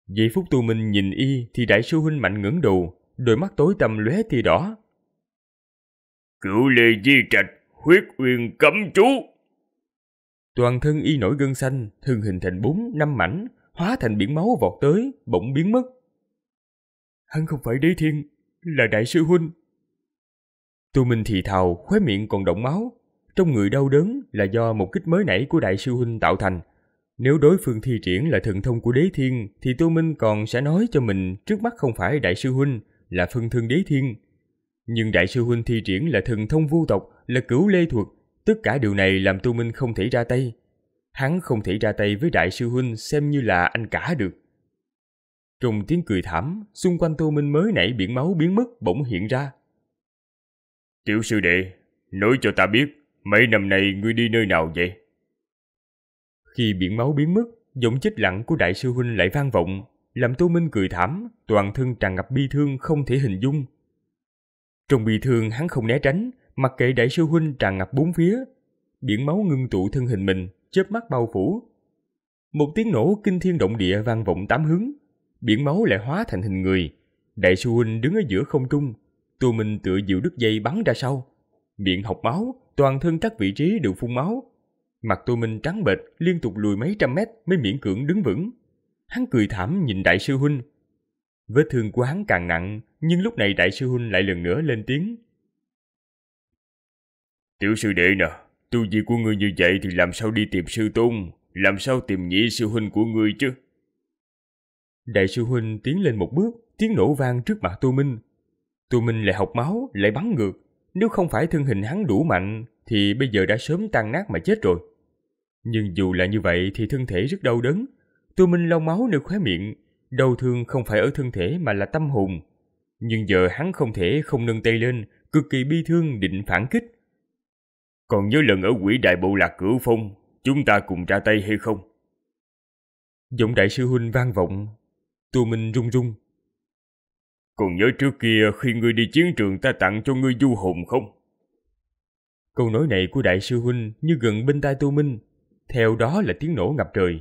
Giây phút tù minh nhìn y thì đại sư huynh mạnh ngẩng đầu, đôi mắt tối tăm lóe tia đỏ. Cửu lê di trạch, huyết uyên cấm chú. Toàn thân y nổi gân xanh, thường hình thành bốn, năm mảnh, hóa thành biển máu vọt tới, bỗng biến mất. Hắn không phải đế thiên, là đại sư huynh. tù Minh thì thào, khóe miệng còn động máu. Trong người đau đớn là do một kích mới nảy của đại sư huynh tạo thành – nếu đối phương thi triển là thần thông của đế thiên thì Tô Minh còn sẽ nói cho mình trước mắt không phải đại sư huynh là phân thân đế thiên. Nhưng đại sư huynh thi triển là thần thông vu tộc, là cửu lê thuật, tất cả điều này làm Tô Minh không thể ra tay. Hắn không thể ra tay với đại sư huynh xem như là anh cả được. trùng tiếng cười thảm, xung quanh Tô Minh mới nãy biển máu biến mất bỗng hiện ra. Tiểu sư đệ, nói cho ta biết, mấy năm nay ngươi đi nơi nào vậy? Khi biển máu biến mất, giọng chích lặng của đại sư huynh lại vang vọng, làm Tô Minh cười thảm, toàn thân tràn ngập bi thương không thể hình dung. Trong bi thương hắn không né tránh, mặc kệ đại sư huynh tràn ngập bốn phía. Biển máu ngưng tụ thân hình mình, chớp mắt bao phủ. Một tiếng nổ kinh thiên động địa vang vọng tám hướng, biển máu lại hóa thành hình người. Đại sư huynh đứng ở giữa không trung, Tô Minh tựa diệu đứt dây bắn ra sau. Miệng học máu, toàn thân các vị trí đều phun máu, Mặt Tô Minh trắng bệch, liên tục lùi mấy trăm mét mới miễn cưỡng đứng vững. Hắn cười thảm nhìn đại sư huynh. Vết thương của hắn càng nặng, nhưng lúc này đại sư huynh lại lần nữa lên tiếng. Tiểu sư đệ nè, tu vi của ngươi như vậy thì làm sao đi tìm sư tôn, làm sao tìm nhị sư huynh của ngươi chứ? Đại sư huynh tiến lên một bước, tiếng nổ vang trước mặt Tô Minh. Tô Minh lại học máu, lại bắn ngược. Nếu không phải thân hình hắn đủ mạnh, thì bây giờ đã sớm tan nát mà chết rồi. Nhưng dù là như vậy thì thân thể rất đau đớn. Tô Minh lau máu nơi khóe miệng, đau thương không phải ở thân thể mà là tâm hồn. Nhưng giờ hắn không thể không nâng tay lên, cực kỳ bi thương định phản kích. Còn nhớ lần ở quỷ đại bộ lạc cửu phong, chúng ta cùng ra tay hay không? Giọng đại sư huynh vang vọng, Tô Minh run run. Còn nhớ trước kia khi ngươi đi chiến trường ta tặng cho ngươi du hồn không? Câu nói này của đại sư huynh như gần bên tai Tô Minh, theo đó là tiếng nổ ngập trời.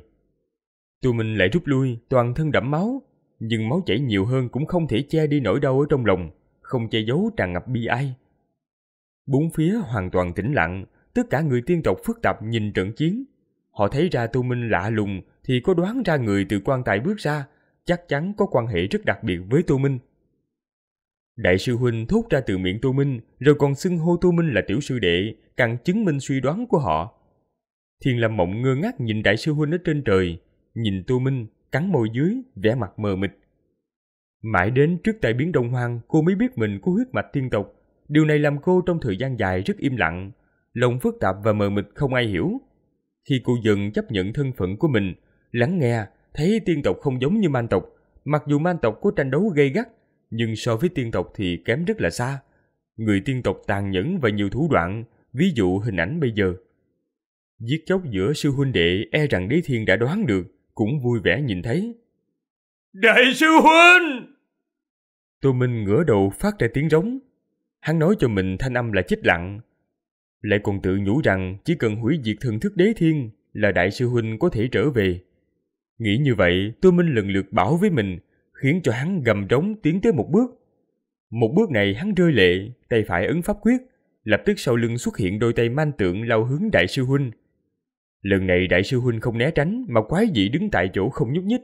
Tụi mình lại rút lui, toàn thân đẫm máu, nhưng máu chảy nhiều hơn cũng không thể che đi nỗi đau ở trong lòng, không che giấu tràn ngập bi ai. Bốn phía hoàn toàn tĩnh lặng, tất cả người tiên tộc phức tạp nhìn trận chiến. Họ thấy ra Tu Minh lạ lùng thì có đoán ra người từ quan tài bước ra, chắc chắn có quan hệ rất đặc biệt với Tu Minh. Đại sư Huynh thốt ra từ miệng Tu Minh, rồi còn xưng hô Tu Minh là tiểu sư đệ, càng chứng minh suy đoán của họ thiền Lam Mộng ngơ ngác nhìn Đại sư Huynh ở trên trời, nhìn Tu Minh, cắn môi dưới, vẻ mặt mờ mịt. Mãi đến trước tại biến động hoang, cô mới biết mình có huyết mạch tiên tộc. Điều này làm cô trong thời gian dài rất im lặng, lòng phức tạp và mờ mịt không ai hiểu. Khi cô dần chấp nhận thân phận của mình, lắng nghe, thấy tiên tộc không giống như man tộc. Mặc dù man tộc có tranh đấu gây gắt, nhưng so với tiên tộc thì kém rất là xa. Người tiên tộc tàn nhẫn và nhiều thủ đoạn, ví dụ hình ảnh bây giờ. Giết chóc giữa sư huynh đệ e rằng Đế Thiên đã đoán được, cũng vui vẻ nhìn thấy. Đại sư huynh! Tô Minh ngửa đầu phát ra tiếng rống. Hắn nói cho mình thanh âm là chết lặng. Lại còn tự nhủ rằng chỉ cần hủy diệt thần thức đế thiên là đại sư huynh có thể trở về. Nghĩ như vậy, Tô Minh lần lượt bảo với mình, khiến cho hắn gầm rống tiến tới một bước. Một bước này hắn rơi lệ, tay phải ấn pháp quyết, lập tức sau lưng xuất hiện đôi tay man tượng lao hướng đại sư huynh. Lần này đại sư huynh không né tránh mà quái dị đứng tại chỗ không nhúc nhích,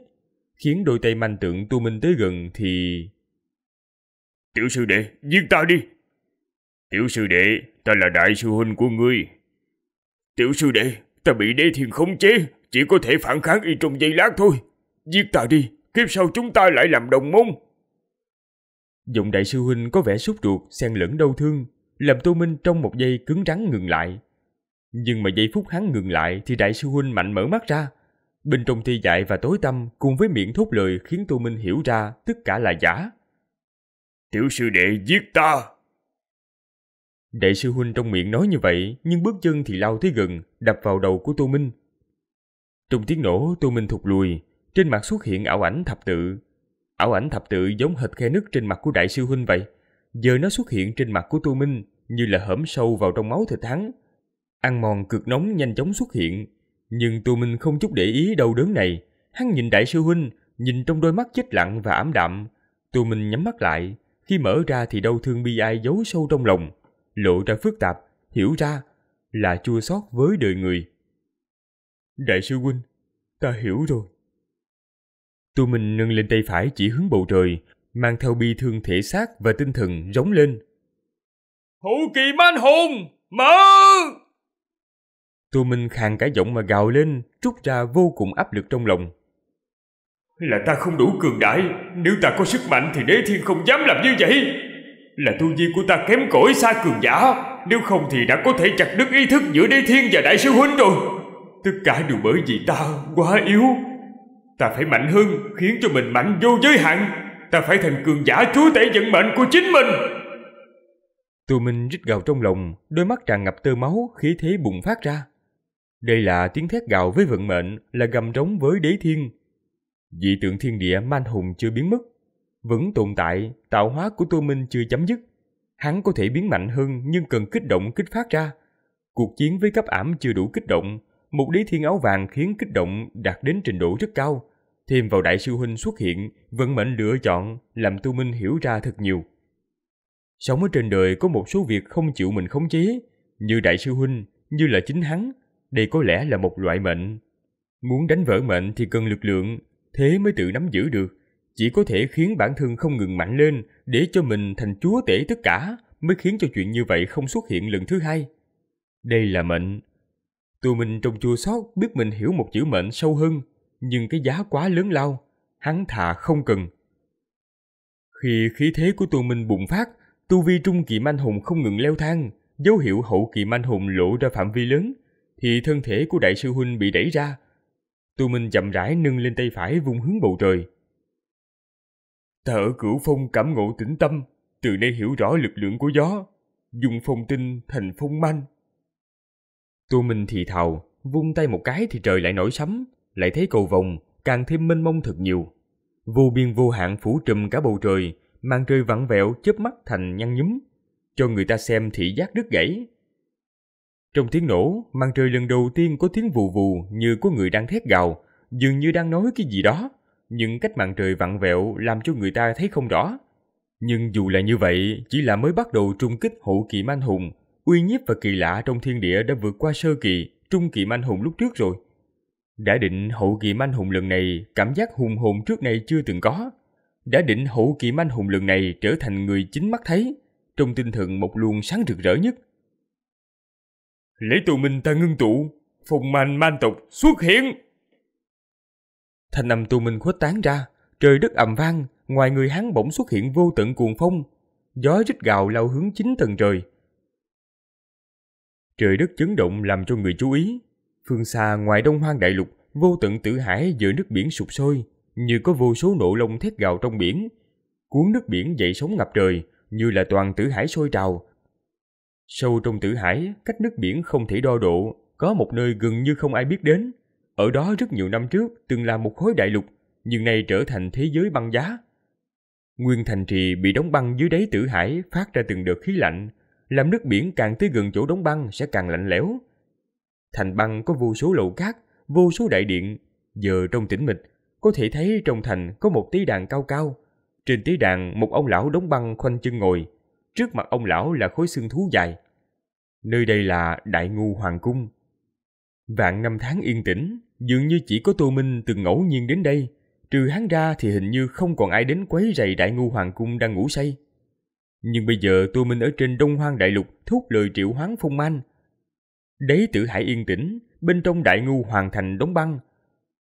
khiến đôi tay manh tượng tu minh tới gần thì... Tiểu sư đệ, giết ta đi! Tiểu sư đệ, ta là đại sư huynh của ngươi. Tiểu sư đệ, ta bị đế thiên khống chế, chỉ có thể phản kháng y trong giây lát thôi. Giết ta đi, kiếp sau chúng ta lại làm đồng môn. Giọng đại sư huynh có vẻ sốt ruột, xen lẫn đau thương, làm Tô Minh trong một giây cứng rắn ngừng lại, nhưng mà giây phút hắn ngừng lại thì đại sư huynh mạnh mở mắt ra. Bên trong thi dại và tối tâm cùng với miệng thốt lời khiến Tô Minh hiểu ra tất cả là giả. Tiểu sư đệ giết ta! Đại sư huynh trong miệng nói như vậy nhưng bước chân thì lao tới gần, đập vào đầu của Tô Minh. Trong tiếng nổ Tô Minh thụt lùi, trên mặt xuất hiện ảo ảnh thập tự. Ảo ảnh thập tự giống hệt khe nứt trên mặt của đại sư huynh vậy. Giờ nó xuất hiện trên mặt của Tô Minh như là hởm sâu vào trong máu thịt thắng Ăn mòn cực nóng nhanh chóng xuất hiện, nhưng Tô Minh không chút để ý đau đớn này. Hắn nhìn đại sư huynh, nhìn trong đôi mắt chết lặng và ảm đạm. Tô Minh nhắm mắt lại, khi mở ra thì đau thương bi ai giấu sâu trong lòng, lộ ra phức tạp, hiểu ra là chua xót với đời người. Đại sư huynh, ta hiểu rồi. Tô Minh nâng lên tay phải chỉ hướng bầu trời, mang theo bi thương thể xác và tinh thần giống lên. Hữu kỳ man hùng, mở! Tô Minh khàn cả giọng mà gào lên, trút ra vô cùng áp lực trong lòng. Là ta không đủ cường đại, nếu ta có sức mạnh thì đế thiên không dám làm như vậy. Là tu vi của ta kém cỏi xa cường giả, nếu không thì đã có thể chặt đứt ý thức giữa đế thiên và đại sư huynh rồi. Tất cả đều bởi vì ta quá yếu. Ta phải mạnh hơn, khiến cho mình mạnh vô giới hạn. Ta phải thành cường giả chúa tể vận mệnh của chính mình. Tô Minh rít gào trong lòng, đôi mắt tràn ngập tơ máu, khí thế bùng phát ra. Đây là tiếng thét gạo với vận mệnh, là gầm rống với đế thiên. Dị tượng thiên địa man hùng chưa biến mất. Vẫn tồn tại, tạo hóa của Tô Minh chưa chấm dứt. Hắn có thể biến mạnh hơn nhưng cần kích động kích phát ra. Cuộc chiến với cấp ảm chưa đủ kích động. Một đế thiên áo vàng khiến kích động đạt đến trình độ rất cao. Thêm vào đại sư huynh xuất hiện, vận mệnh lựa chọn, làm Tô Minh hiểu ra thật nhiều. Sống ở trên đời có một số việc không chịu mình khống chế, như đại sư huynh, như là chính hắn, đây có lẽ là một loại mệnh. Muốn đánh vỡ mệnh thì cần lực lượng, thế mới tự nắm giữ được. Chỉ có thể khiến bản thân không ngừng mạnh lên để cho mình thành chúa tể tất cả mới khiến cho chuyện như vậy không xuất hiện lần thứ hai. Đây là mệnh. Tù mình trong chua xót biết mình hiểu một chữ mệnh sâu hơn, nhưng cái giá quá lớn lao, hắn thà không cần. Khi khí thế của tù mình bùng phát, tu vi trung kỳ manh hùng không ngừng leo thang, dấu hiệu hậu kỳ manh hùng lộ ra phạm vi lớn, thì thân thể của đại sư huynh bị đẩy ra. Tu Minh chậm rãi nâng lên tay phải vung hướng bầu trời. Ta cửu phong cảm ngộ tĩnh tâm, từ nay hiểu rõ lực lượng của gió, dùng phong tinh thành phong manh. Tu Minh thì thào, vung tay một cái thì trời lại nổi sấm, lại thấy cầu vồng càng thêm mênh mông thật nhiều. Vô biên vô hạn phủ trùm cả bầu trời, mang trời vặn vẹo chớp mắt thành nhăn nhúm, cho người ta xem thị giác đứt gãy, trong tiếng nổ, màn trời lần đầu tiên có tiếng vù vù như có người đang thét gào, dường như đang nói cái gì đó, nhưng cách màn trời vặn vẹo làm cho người ta thấy không rõ. Nhưng dù là như vậy, chỉ là mới bắt đầu trung kích hậu kỳ manh hùng, uy nhiếp và kỳ lạ trong thiên địa đã vượt qua sơ kỳ, trung kỳ manh hùng lúc trước rồi. Đã định hậu kỳ manh hùng lần này, cảm giác hùng hồn trước này chưa từng có. Đã định hậu kỳ manh hùng lần này trở thành người chính mắt thấy, trong tinh thần một luồng sáng rực rỡ nhất – Lấy tù minh ta ngưng tụ, phùng mạnh man tộc xuất hiện. Thanh âm tù minh khuếch tán ra, trời đất ầm vang, ngoài người hắn bỗng xuất hiện vô tận cuồng phong, gió rít gào lao hướng chín tầng trời. Trời đất chấn động làm cho người chú ý, phương xa ngoài đông hoang đại lục, vô tận tử hải giữa nước biển sụp sôi, như có vô số nộ lông thét gào trong biển. Cuốn nước biển dậy sóng ngập trời, như là toàn tử hải sôi trào, Sâu trong Tử Hải, cách nước biển không thể đo độ, có một nơi gần như không ai biết đến. Ở đó rất nhiều năm trước từng là một khối đại lục, nhưng nay trở thành thế giới băng giá. Nguyên thành trì bị đóng băng dưới đáy Tử Hải phát ra từng đợt khí lạnh, làm nước biển càng tới gần chỗ đóng băng sẽ càng lạnh lẽo. Thành băng có vô số lầu cát, vô số đại điện. Giờ trong tĩnh mịch, có thể thấy trong thành có một tí đàn cao cao. Trên tí đàn một ông lão đóng băng khoanh chân ngồi, Trước mặt ông lão là khối xương thú dài. Nơi đây là Đại Ngu Hoàng Cung. Vạn năm tháng yên tĩnh, dường như chỉ có Tô Minh từng ngẫu nhiên đến đây. Trừ hắn ra thì hình như không còn ai đến quấy rầy Đại Ngu Hoàng Cung đang ngủ say. Nhưng bây giờ Tô Minh ở trên Đông Hoang Đại Lục thúc lời triệu hoán phong man. đấy tử hải yên tĩnh, bên trong Đại Ngu hoàn Thành đóng băng.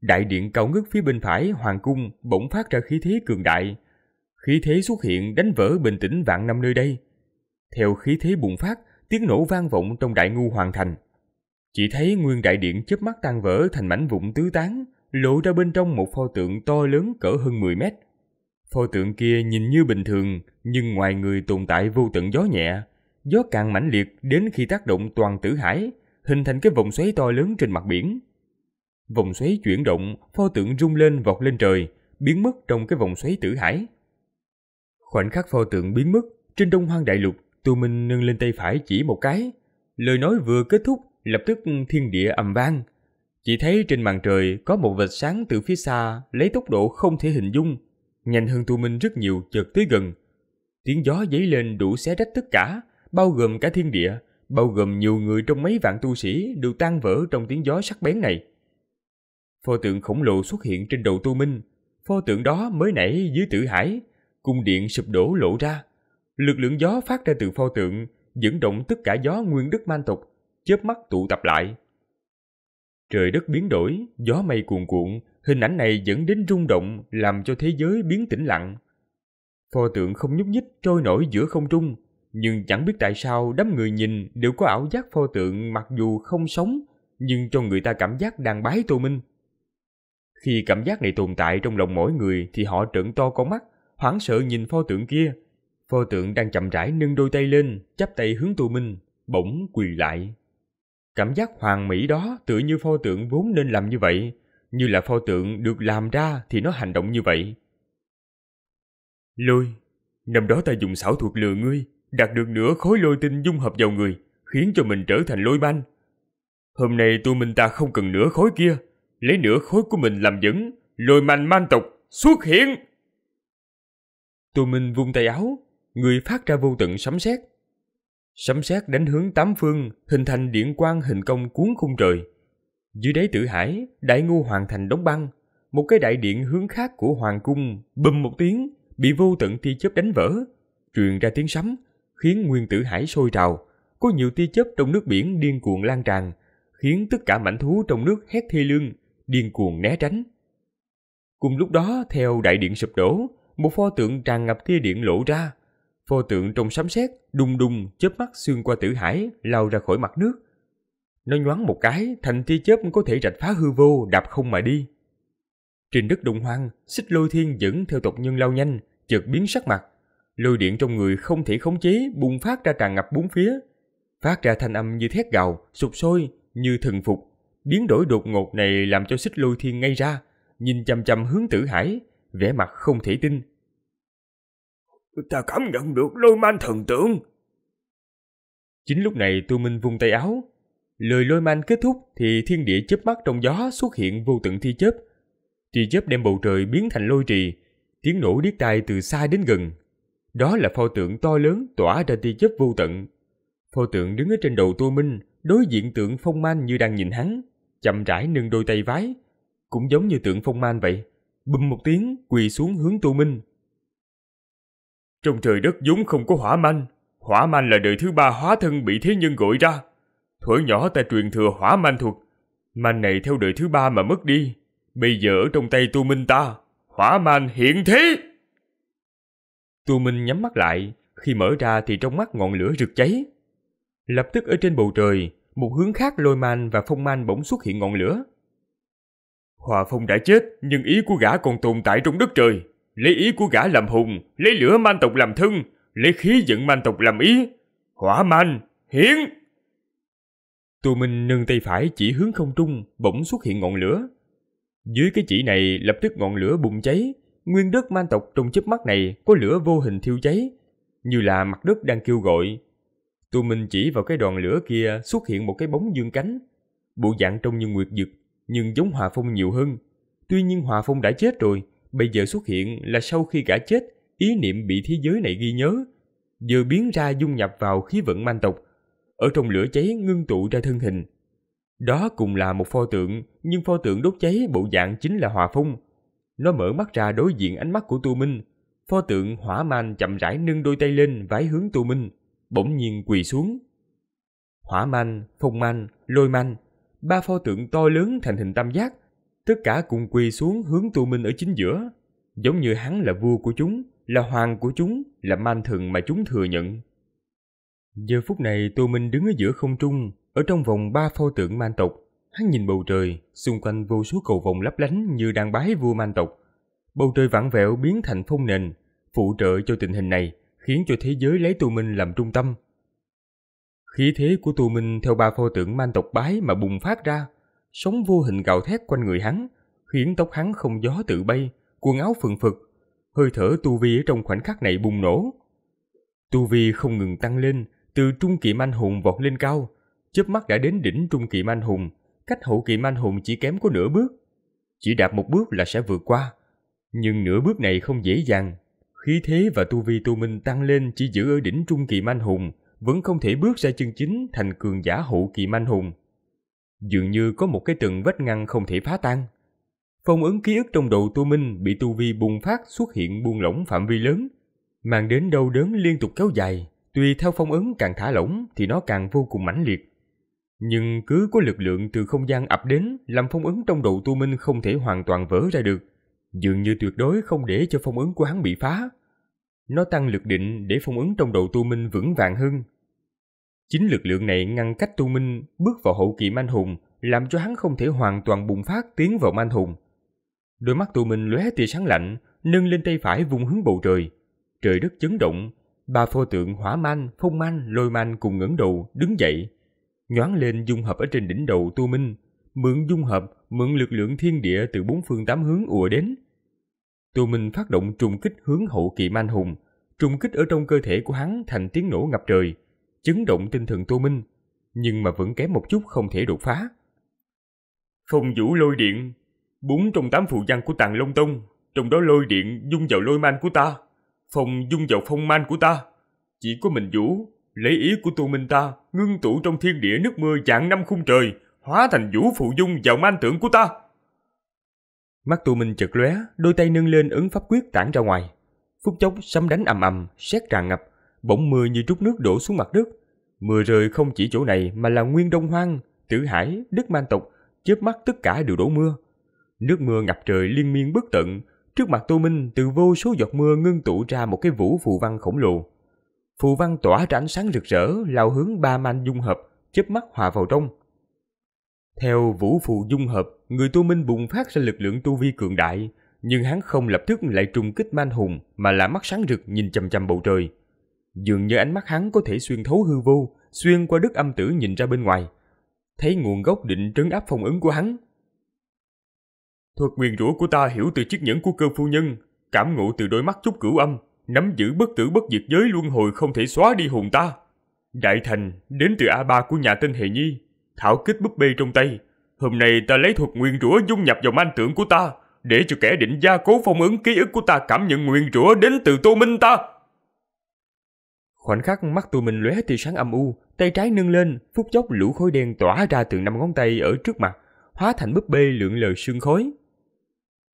Đại điện cao ngất phía bên phải Hoàng Cung bỗng phát ra khí thế cường đại, khí thế xuất hiện đánh vỡ bình tĩnh vạn năm nơi đây. Theo khí thế bùng phát, tiếng nổ vang vọng trong đại ngu hoàn thành. Chỉ thấy nguyên đại điện chớp mắt tan vỡ thành mảnh vụn tứ tán, lộ ra bên trong một pho tượng to lớn cỡ hơn 10 mét. Pho tượng kia nhìn như bình thường, nhưng ngoài người tồn tại vô tận gió nhẹ, gió càng mãnh liệt đến khi tác động toàn tử hải, hình thành cái vòng xoáy to lớn trên mặt biển. Vòng xoáy chuyển động, pho tượng rung lên vọt lên trời, biến mất trong cái vòng xoáy tử hải. Khoảnh khắc pho tượng biến mất, trên đông hoang đại lục, Tu Minh nâng lên tay phải chỉ một cái. Lời nói vừa kết thúc, lập tức thiên địa ầm vang. Chỉ thấy trên màn trời có một vệt sáng từ phía xa lấy tốc độ không thể hình dung, nhanh hơn Tu Minh rất nhiều chợt tới gần. Tiếng gió dấy lên đủ xé rách tất cả, bao gồm cả thiên địa, bao gồm nhiều người trong mấy vạn tu sĩ đều tan vỡ trong tiếng gió sắc bén này. Pho tượng khổng lồ xuất hiện trên đầu Tu Minh, pho tượng đó mới nảy dưới tử hải, cung điện sụp đổ lộ ra. Lực lượng gió phát ra từ pho tượng, dẫn động tất cả gió nguyên đức man tộc, chớp mắt tụ tập lại. Trời đất biến đổi, gió mây cuồn cuộn, hình ảnh này dẫn đến rung động làm cho thế giới biến tĩnh lặng. Pho tượng không nhúc nhích trôi nổi giữa không trung, nhưng chẳng biết tại sao đám người nhìn đều có ảo giác pho tượng mặc dù không sống, nhưng cho người ta cảm giác đang bái Tô Minh. Khi cảm giác này tồn tại trong lòng mỗi người thì họ trợn to con mắt, hoảng sợ nhìn pho tượng kia. Pho tượng đang chậm rãi nâng đôi tay lên, chắp tay hướng tù minh, bỗng quỳ lại. Cảm giác hoàn mỹ đó tựa như pho tượng vốn nên làm như vậy, như là pho tượng được làm ra thì nó hành động như vậy. Lôi, năm đó ta dùng xảo thuật lừa ngươi, đạt được nửa khối lôi tinh dung hợp vào người, khiến cho mình trở thành lôi banh. Hôm nay tu minh ta không cần nửa khối kia, lấy nửa khối của mình làm dẫn, lôi manh man tộc xuất hiện! Tô Minh vung tay áo, người phát ra vô tận sấm sét. Sấm sét đánh hướng tám phương, hình thành điện quang hình công cuốn khung trời. Dưới đáy Tử Hải, Đại ngu hoàn thành đóng băng, một cái đại điện hướng khác của hoàng cung bùm một tiếng, bị vô tận tia chớp đánh vỡ, truyền ra tiếng sấm, khiến nguyên Tử Hải sôi trào, có nhiều tia chớp trong nước biển điên cuồng lan tràn, khiến tất cả mảnh thú trong nước hét thê lương, điên cuồng né tránh. Cùng lúc đó, theo đại điện sụp đổ, một pho tượng tràn ngập tia điện lộ ra. Pho tượng trong sấm sét đùng đùng chớp mắt xuyên qua tử hải lao ra khỏi mặt nước. Nó nhoáng một cái, thành tia chớp có thể rạch phá hư vô, đạp không mà đi. Trên đất đồng hoang, xích lôi thiên dẫn theo tộc nhân lao nhanh, chợt biến sắc mặt. Lôi điện trong người không thể khống chế, bùng phát ra tràn ngập bốn phía. Phát ra thanh âm như thét gào, sụp sôi, như thần phục. Biến đổi đột ngột này làm cho xích lôi thiên ngay ra, nhìn chằm chằm hướng tử hải, vẻ mặt không thể tin. Ta cảm nhận được lôi man thần tượng. Chính lúc này Tu Minh vung tay áo. Lời lôi man kết thúc thì thiên địa chớp mắt trong gió xuất hiện vô tận thi chớp. Thi chớp đem bầu trời biến thành lôi trì, tiếng nổ điếc tai từ xa đến gần. Đó là pho tượng to lớn tỏa ra thi chớp vô tận. Pho tượng đứng ở trên đầu Tu Minh, đối diện tượng phong man như đang nhìn hắn, chậm rãi nâng đôi tay vái, cũng giống như tượng phong man vậy bùm một tiếng quỳ xuống hướng Tô Minh. Trong trời đất vốn không có hỏa manh, hỏa manh là đời thứ ba hóa thân bị thế nhân gọi ra. Thuở nhỏ ta truyền thừa hỏa manh thuật, manh này theo đời thứ ba mà mất đi, bây giờ ở trong tay tu Minh ta, hỏa manh hiện thế. tu Minh nhắm mắt lại, khi mở ra thì trong mắt ngọn lửa rực cháy. Lập tức ở trên bầu trời, một hướng khác lôi man và phong man bỗng xuất hiện ngọn lửa, Hòa Phong đã chết, nhưng ý của gã còn tồn tại trong đất trời. Lấy ý của gã làm hùng, lấy lửa man tộc làm thân, lấy khí giận man tộc làm ý. Hỏa man, hiến! Tô Minh nâng tay phải chỉ hướng không trung, bỗng xuất hiện ngọn lửa. Dưới cái chỉ này lập tức ngọn lửa bùng cháy, nguyên đất man tộc trong chớp mắt này có lửa vô hình thiêu cháy, như là mặt đất đang kêu gọi. Tô Minh chỉ vào cái đoàn lửa kia xuất hiện một cái bóng dương cánh, bộ dạng trông như nguyệt dực nhưng giống Hòa Phong nhiều hơn. Tuy nhiên Hòa Phong đã chết rồi, bây giờ xuất hiện là sau khi gã chết, ý niệm bị thế giới này ghi nhớ, giờ biến ra dung nhập vào khí vận man tộc, ở trong lửa cháy ngưng tụ ra thân hình. Đó cũng là một pho tượng, nhưng pho tượng đốt cháy bộ dạng chính là Hòa Phong. Nó mở mắt ra đối diện ánh mắt của Tu Minh. Pho tượng hỏa man chậm rãi nâng đôi tay lên vái hướng Tu Minh, bỗng nhiên quỳ xuống. Hỏa man, phong man, lôi man, ba pho tượng to lớn thành hình tam giác, tất cả cùng quỳ xuống hướng tu minh ở chính giữa, giống như hắn là vua của chúng, là hoàng của chúng, là man thần mà chúng thừa nhận. Giờ phút này tu minh đứng ở giữa không trung, ở trong vòng ba pho tượng man tộc, hắn nhìn bầu trời, xung quanh vô số cầu vòng lấp lánh như đang bái vua man tộc. Bầu trời vặn vẹo biến thành phong nền, phụ trợ cho tình hình này, khiến cho thế giới lấy tu minh làm trung tâm, Khí thế của tù minh theo ba pho tượng man tộc bái mà bùng phát ra, sống vô hình gào thét quanh người hắn, khiến tóc hắn không gió tự bay, quần áo phừng phực, hơi thở tu vi ở trong khoảnh khắc này bùng nổ. Tu vi không ngừng tăng lên, từ trung kỳ man hùng vọt lên cao, chớp mắt đã đến đỉnh trung kỳ man hùng, cách hậu kỳ man hùng chỉ kém có nửa bước. Chỉ đạp một bước là sẽ vượt qua, nhưng nửa bước này không dễ dàng. Khí thế và tu vi tu minh tăng lên chỉ giữ ở đỉnh trung kỳ man hùng, vẫn không thể bước ra chân chính thành cường giả hậu kỳ manh hùng. Dường như có một cái tường vách ngăn không thể phá tan. Phong ấn ký ức trong đầu Tô Minh bị tu vi bùng phát xuất hiện buông lỏng phạm vi lớn, mang đến đau đớn liên tục kéo dài, tùy theo phong ấn càng thả lỏng thì nó càng vô cùng mãnh liệt. Nhưng cứ có lực lượng từ không gian ập đến làm phong ấn trong đầu Tu Minh không thể hoàn toàn vỡ ra được, dường như tuyệt đối không để cho phong ấn của hắn bị phá. Nó tăng lực định để phong ấn trong đầu Tu Minh vững vàng hơn, Chính lực lượng này ngăn cách Tu Minh bước vào hậu kỳ manh hùng, làm cho hắn không thể hoàn toàn bùng phát tiến vào manh hùng. Đôi mắt Tu Minh lóe tia sáng lạnh, nâng lên tay phải vung hướng bầu trời. Trời đất chấn động, ba pho tượng hỏa man, phong man, lôi man cùng ngẩng đầu đứng dậy, nhoáng lên dung hợp ở trên đỉnh đầu Tu Minh, mượn dung hợp, mượn lực lượng thiên địa từ bốn phương tám hướng ùa đến. Tu Minh phát động trùng kích hướng hậu kỳ manh hùng, trùng kích ở trong cơ thể của hắn thành tiếng nổ ngập trời chấn động tinh thần Tô Minh, nhưng mà vẫn kém một chút không thể đột phá. Phong vũ lôi điện, bốn trong tám phù văn của tàng Long Tông, trong đó lôi điện dung vào lôi man của ta, phong dung vào phong man của ta. Chỉ có mình vũ, lấy ý của Tô Minh ta, ngưng tụ trong thiên địa nước mưa dạng năm khung trời, hóa thành vũ phụ dung vào man tượng của ta. Mắt Tô Minh chợt lóe, đôi tay nâng lên ứng pháp quyết tản ra ngoài. Phút chốc sấm đánh ầm ầm, sét tràn ngập, bỗng mưa như trút nước đổ xuống mặt đất. Mưa rơi không chỉ chỗ này mà là nguyên đông hoang, tử hải, đất man tộc, chớp mắt tất cả đều đổ mưa. Nước mưa ngập trời liên miên bất tận, trước mặt Tô Minh từ vô số giọt mưa ngưng tụ ra một cái vũ phù văn khổng lồ. Phù văn tỏa ra ánh sáng rực rỡ, lao hướng ba man dung hợp, chớp mắt hòa vào trong. Theo vũ phù dung hợp, người Tô Minh bùng phát ra lực lượng tu vi cường đại, nhưng hắn không lập tức lại trùng kích man hùng mà là mắt sáng rực nhìn chằm chằm bầu trời dường như ánh mắt hắn có thể xuyên thấu hư vô, xuyên qua đức âm tử nhìn ra bên ngoài, thấy nguồn gốc định trấn áp phong ấn của hắn. Thuật nguyền rủa của ta hiểu từ chiếc nhẫn của cơ phu nhân, cảm ngộ từ đôi mắt chút cửu âm, nắm giữ bất tử bất diệt giới luân hồi không thể xóa đi hồn ta. Đại thành đến từ A3 của nhà tên Hề Nhi, thảo kích búp bê trong tay. Hôm nay ta lấy thuật nguyên rủa dung nhập vào manh tưởng của ta, để cho kẻ định gia cố phong ấn ký ức của ta cảm nhận nguyên rủa đến từ tô minh ta. Khoảnh khắc mắt tụi mình lóe tia sáng âm u, tay trái nâng lên, phút chốc lũ khối đen tỏa ra từ năm ngón tay ở trước mặt, hóa thành búp bê lượn lờ sương khối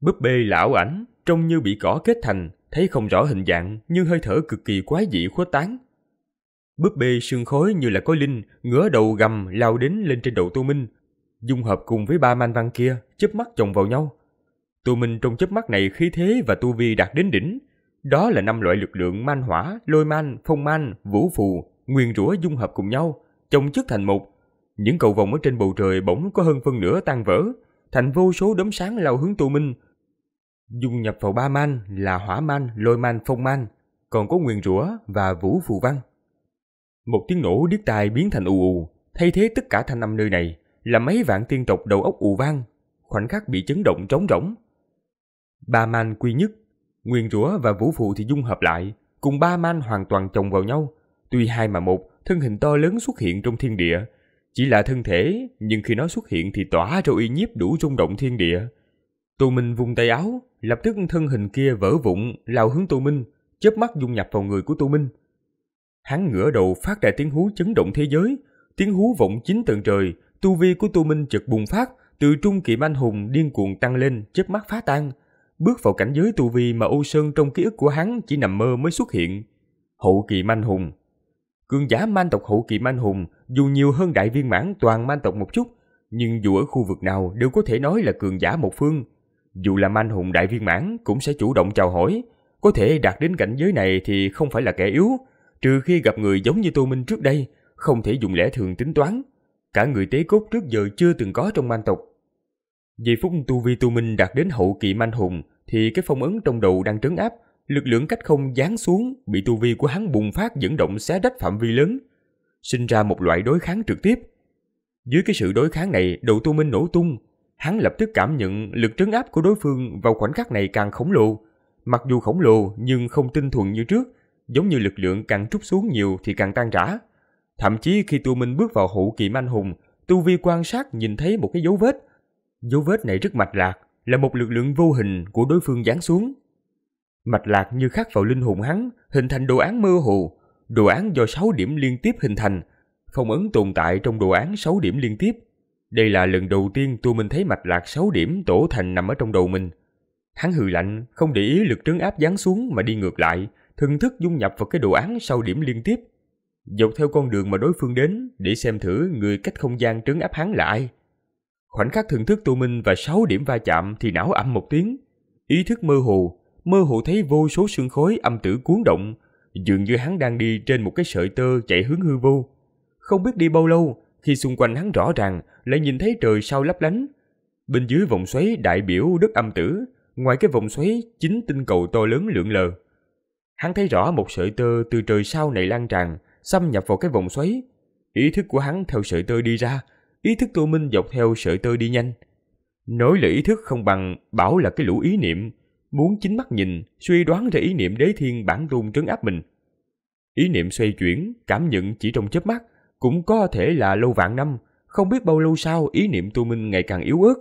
Búp bê lão ảnh, trông như bị cỏ kết thành, thấy không rõ hình dạng nhưng hơi thở cực kỳ quái dị khuất tán. Búp bê sương khối như là có linh, ngửa đầu gầm lao đến lên trên đầu Tô Minh, dung hợp cùng với ba man văn kia, chớp mắt chồng vào nhau. Tô Minh trong chớp mắt này khí thế và tu vi đạt đến đỉnh, đó là năm loại lực lượng man hỏa, lôi man, phong man, vũ phù, nguyên rủa dung hợp cùng nhau, chồng chất thành một. Những cầu vồng ở trên bầu trời bỗng có hơn phân nửa tan vỡ, thành vô số đốm sáng lao hướng Tô Minh. Dung nhập vào ba man là hỏa man, lôi man, phong man, còn có nguyên rủa và vũ phù văn. Một tiếng nổ điếc tai biến thành ù ù, thay thế tất cả thanh âm nơi này, là mấy vạn tiên tộc đầu óc ù vang, khoảnh khắc bị chấn động trống rỗng. Ba man quy nhất Nguyên rủa và vũ phụ thì dung hợp lại, cùng ba man hoàn toàn chồng vào nhau. Tuy hai mà một, thân hình to lớn xuất hiện trong thiên địa. Chỉ là thân thể, nhưng khi nó xuất hiện thì tỏa ra uy nhiếp đủ rung động thiên địa. Tô Minh vung tay áo, lập tức thân hình kia vỡ vụn, lao hướng Tô Minh, chớp mắt dung nhập vào người của Tô Minh. Hắn ngửa đầu phát ra tiếng hú chấn động thế giới, tiếng hú vọng chín tầng trời, tu vi của Tô Minh chợt bùng phát, từ trung kỳ anh hùng điên cuồng tăng lên, chớp mắt phá tan bước vào cảnh giới tu vi mà Âu Sơn trong ký ức của hắn chỉ nằm mơ mới xuất hiện. Hậu kỳ manh hùng. Cường giả man tộc hậu kỳ manh hùng dù nhiều hơn đại viên mãn toàn man tộc một chút, nhưng dù ở khu vực nào đều có thể nói là cường giả một phương. Dù là man hùng đại viên mãn cũng sẽ chủ động chào hỏi, có thể đạt đến cảnh giới này thì không phải là kẻ yếu, trừ khi gặp người giống như Tô Minh trước đây, không thể dùng lẽ thường tính toán. Cả người tế cốt trước giờ chưa từng có trong man tộc vì phút tu vi tu minh đạt đến hậu kỳ manh hùng, thì cái phong ấn trong đầu đang trấn áp, lực lượng cách không giáng xuống, bị tu vi của hắn bùng phát dẫn động xé rách phạm vi lớn, sinh ra một loại đối kháng trực tiếp. Dưới cái sự đối kháng này, đầu tu minh nổ tung, hắn lập tức cảm nhận lực trấn áp của đối phương vào khoảnh khắc này càng khổng lồ. Mặc dù khổng lồ nhưng không tinh thuần như trước, giống như lực lượng càng trút xuống nhiều thì càng tan rã. Thậm chí khi tu minh bước vào hậu kỳ manh hùng, tu vi quan sát nhìn thấy một cái dấu vết, Dấu vết này rất mạch lạc, là một lực lượng vô hình của đối phương giáng xuống. Mạch lạc như khắc vào linh hồn hắn, hình thành đồ án mơ hồ, đồ án do 6 điểm liên tiếp hình thành, phong ấn tồn tại trong đồ án 6 điểm liên tiếp. Đây là lần đầu tiên tôi mình thấy mạch lạc 6 điểm tổ thành nằm ở trong đầu mình. Hắn hừ lạnh, không để ý lực trấn áp giáng xuống mà đi ngược lại, thần thức dung nhập vào cái đồ án sau điểm liên tiếp. Dọc theo con đường mà đối phương đến để xem thử người cách không gian trấn áp hắn là ai Khoảnh khắc thưởng thức tô minh và sáu điểm va chạm thì não ẩm một tiếng. Ý thức mơ hồ, mơ hồ thấy vô số sương khối âm tử cuốn động, dường như hắn đang đi trên một cái sợi tơ chạy hướng hư vô. Không biết đi bao lâu, khi xung quanh hắn rõ ràng lại nhìn thấy trời sao lấp lánh. Bên dưới vòng xoáy đại biểu đất âm tử, ngoài cái vòng xoáy chính tinh cầu to lớn lượn lờ. Hắn thấy rõ một sợi tơ từ trời sao này lan tràn, xâm nhập vào cái vòng xoáy. Ý thức của hắn theo sợi tơ đi ra, ý thức tô minh dọc theo sợi tơ đi nhanh. Nói là ý thức không bằng bảo là cái lũ ý niệm, muốn chính mắt nhìn, suy đoán ra ý niệm đế thiên bản tôn trấn áp mình. Ý niệm xoay chuyển, cảm nhận chỉ trong chớp mắt, cũng có thể là lâu vạn năm, không biết bao lâu sau ý niệm tu minh ngày càng yếu ớt.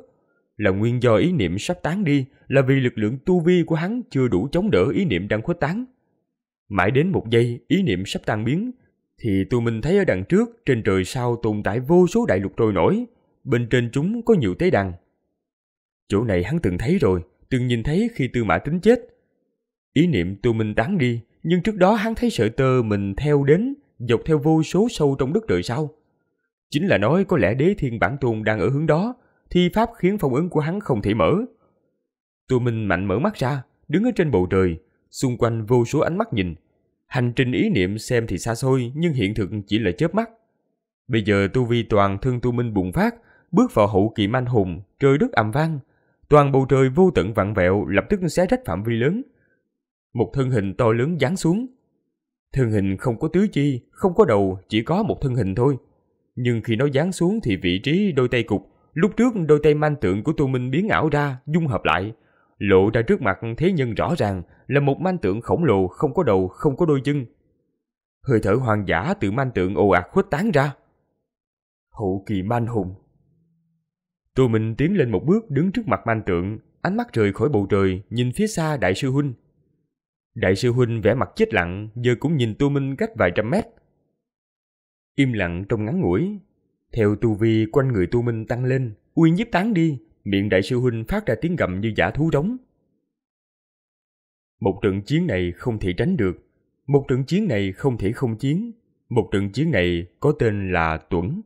Là nguyên do ý niệm sắp tán đi là vì lực lượng tu vi của hắn chưa đủ chống đỡ ý niệm đang khuếch tán. Mãi đến một giây, ý niệm sắp tan biến, thì tụi mình thấy ở đằng trước trên trời sao tồn tại vô số đại lục trôi nổi, bên trên chúng có nhiều tế đàn. Chỗ này hắn từng thấy rồi, từng nhìn thấy khi Tư Mã Tính chết. Ý niệm tụi mình tán đi, nhưng trước đó hắn thấy sợi tơ mình theo đến, dọc theo vô số sâu trong đất trời sao. Chính là nói có lẽ đế thiên bản tôn đang ở hướng đó, thi pháp khiến phong ấn của hắn không thể mở. Tụi mình mạnh mở mắt ra, đứng ở trên bầu trời, xung quanh vô số ánh mắt nhìn, Hành trình ý niệm xem thì xa xôi nhưng hiện thực chỉ là chớp mắt. Bây giờ tu vi toàn thân tu minh bùng phát, bước vào hậu kỳ manh hùng, trời đất ầm vang. Toàn bầu trời vô tận vặn vẹo lập tức xé rách phạm vi lớn. Một thân hình to lớn giáng xuống. Thân hình không có tứ chi, không có đầu, chỉ có một thân hình thôi. Nhưng khi nó giáng xuống thì vị trí đôi tay cục, lúc trước đôi tay manh tượng của tu minh biến ảo ra, dung hợp lại. Lộ ra trước mặt thế nhân rõ ràng, là một man tượng khổng lồ không có đầu, không có đôi chân. Hơi thở hoang dã từ man tượng ồ ạt khuếch tán ra. Hậu kỳ man hùng. Tô Minh tiến lên một bước đứng trước mặt man tượng, ánh mắt rời khỏi bầu trời, nhìn phía xa đại sư huynh. Đại sư huynh vẻ mặt chết lặng, giờ cũng nhìn Tô Minh cách vài trăm mét. Im lặng trong ngắn ngủi, theo tu vi quanh người Tô Minh tăng lên, uy nhiếp tán đi, miệng đại sư huynh phát ra tiếng gầm như giả thú đóng. Một trận chiến này không thể tránh được, một trận chiến này không thể không chiến, một trận chiến này có tên là Tuấn.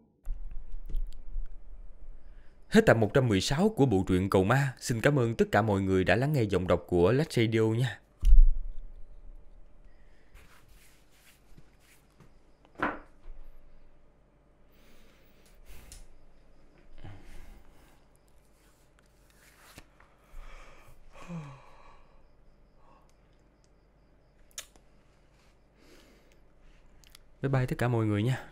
Hết tập 116 của bộ truyện Cầu Ma. Xin cảm ơn tất cả mọi người đã lắng nghe giọng đọc của Let's Radio nha. Bye bye tất cả mọi người nha.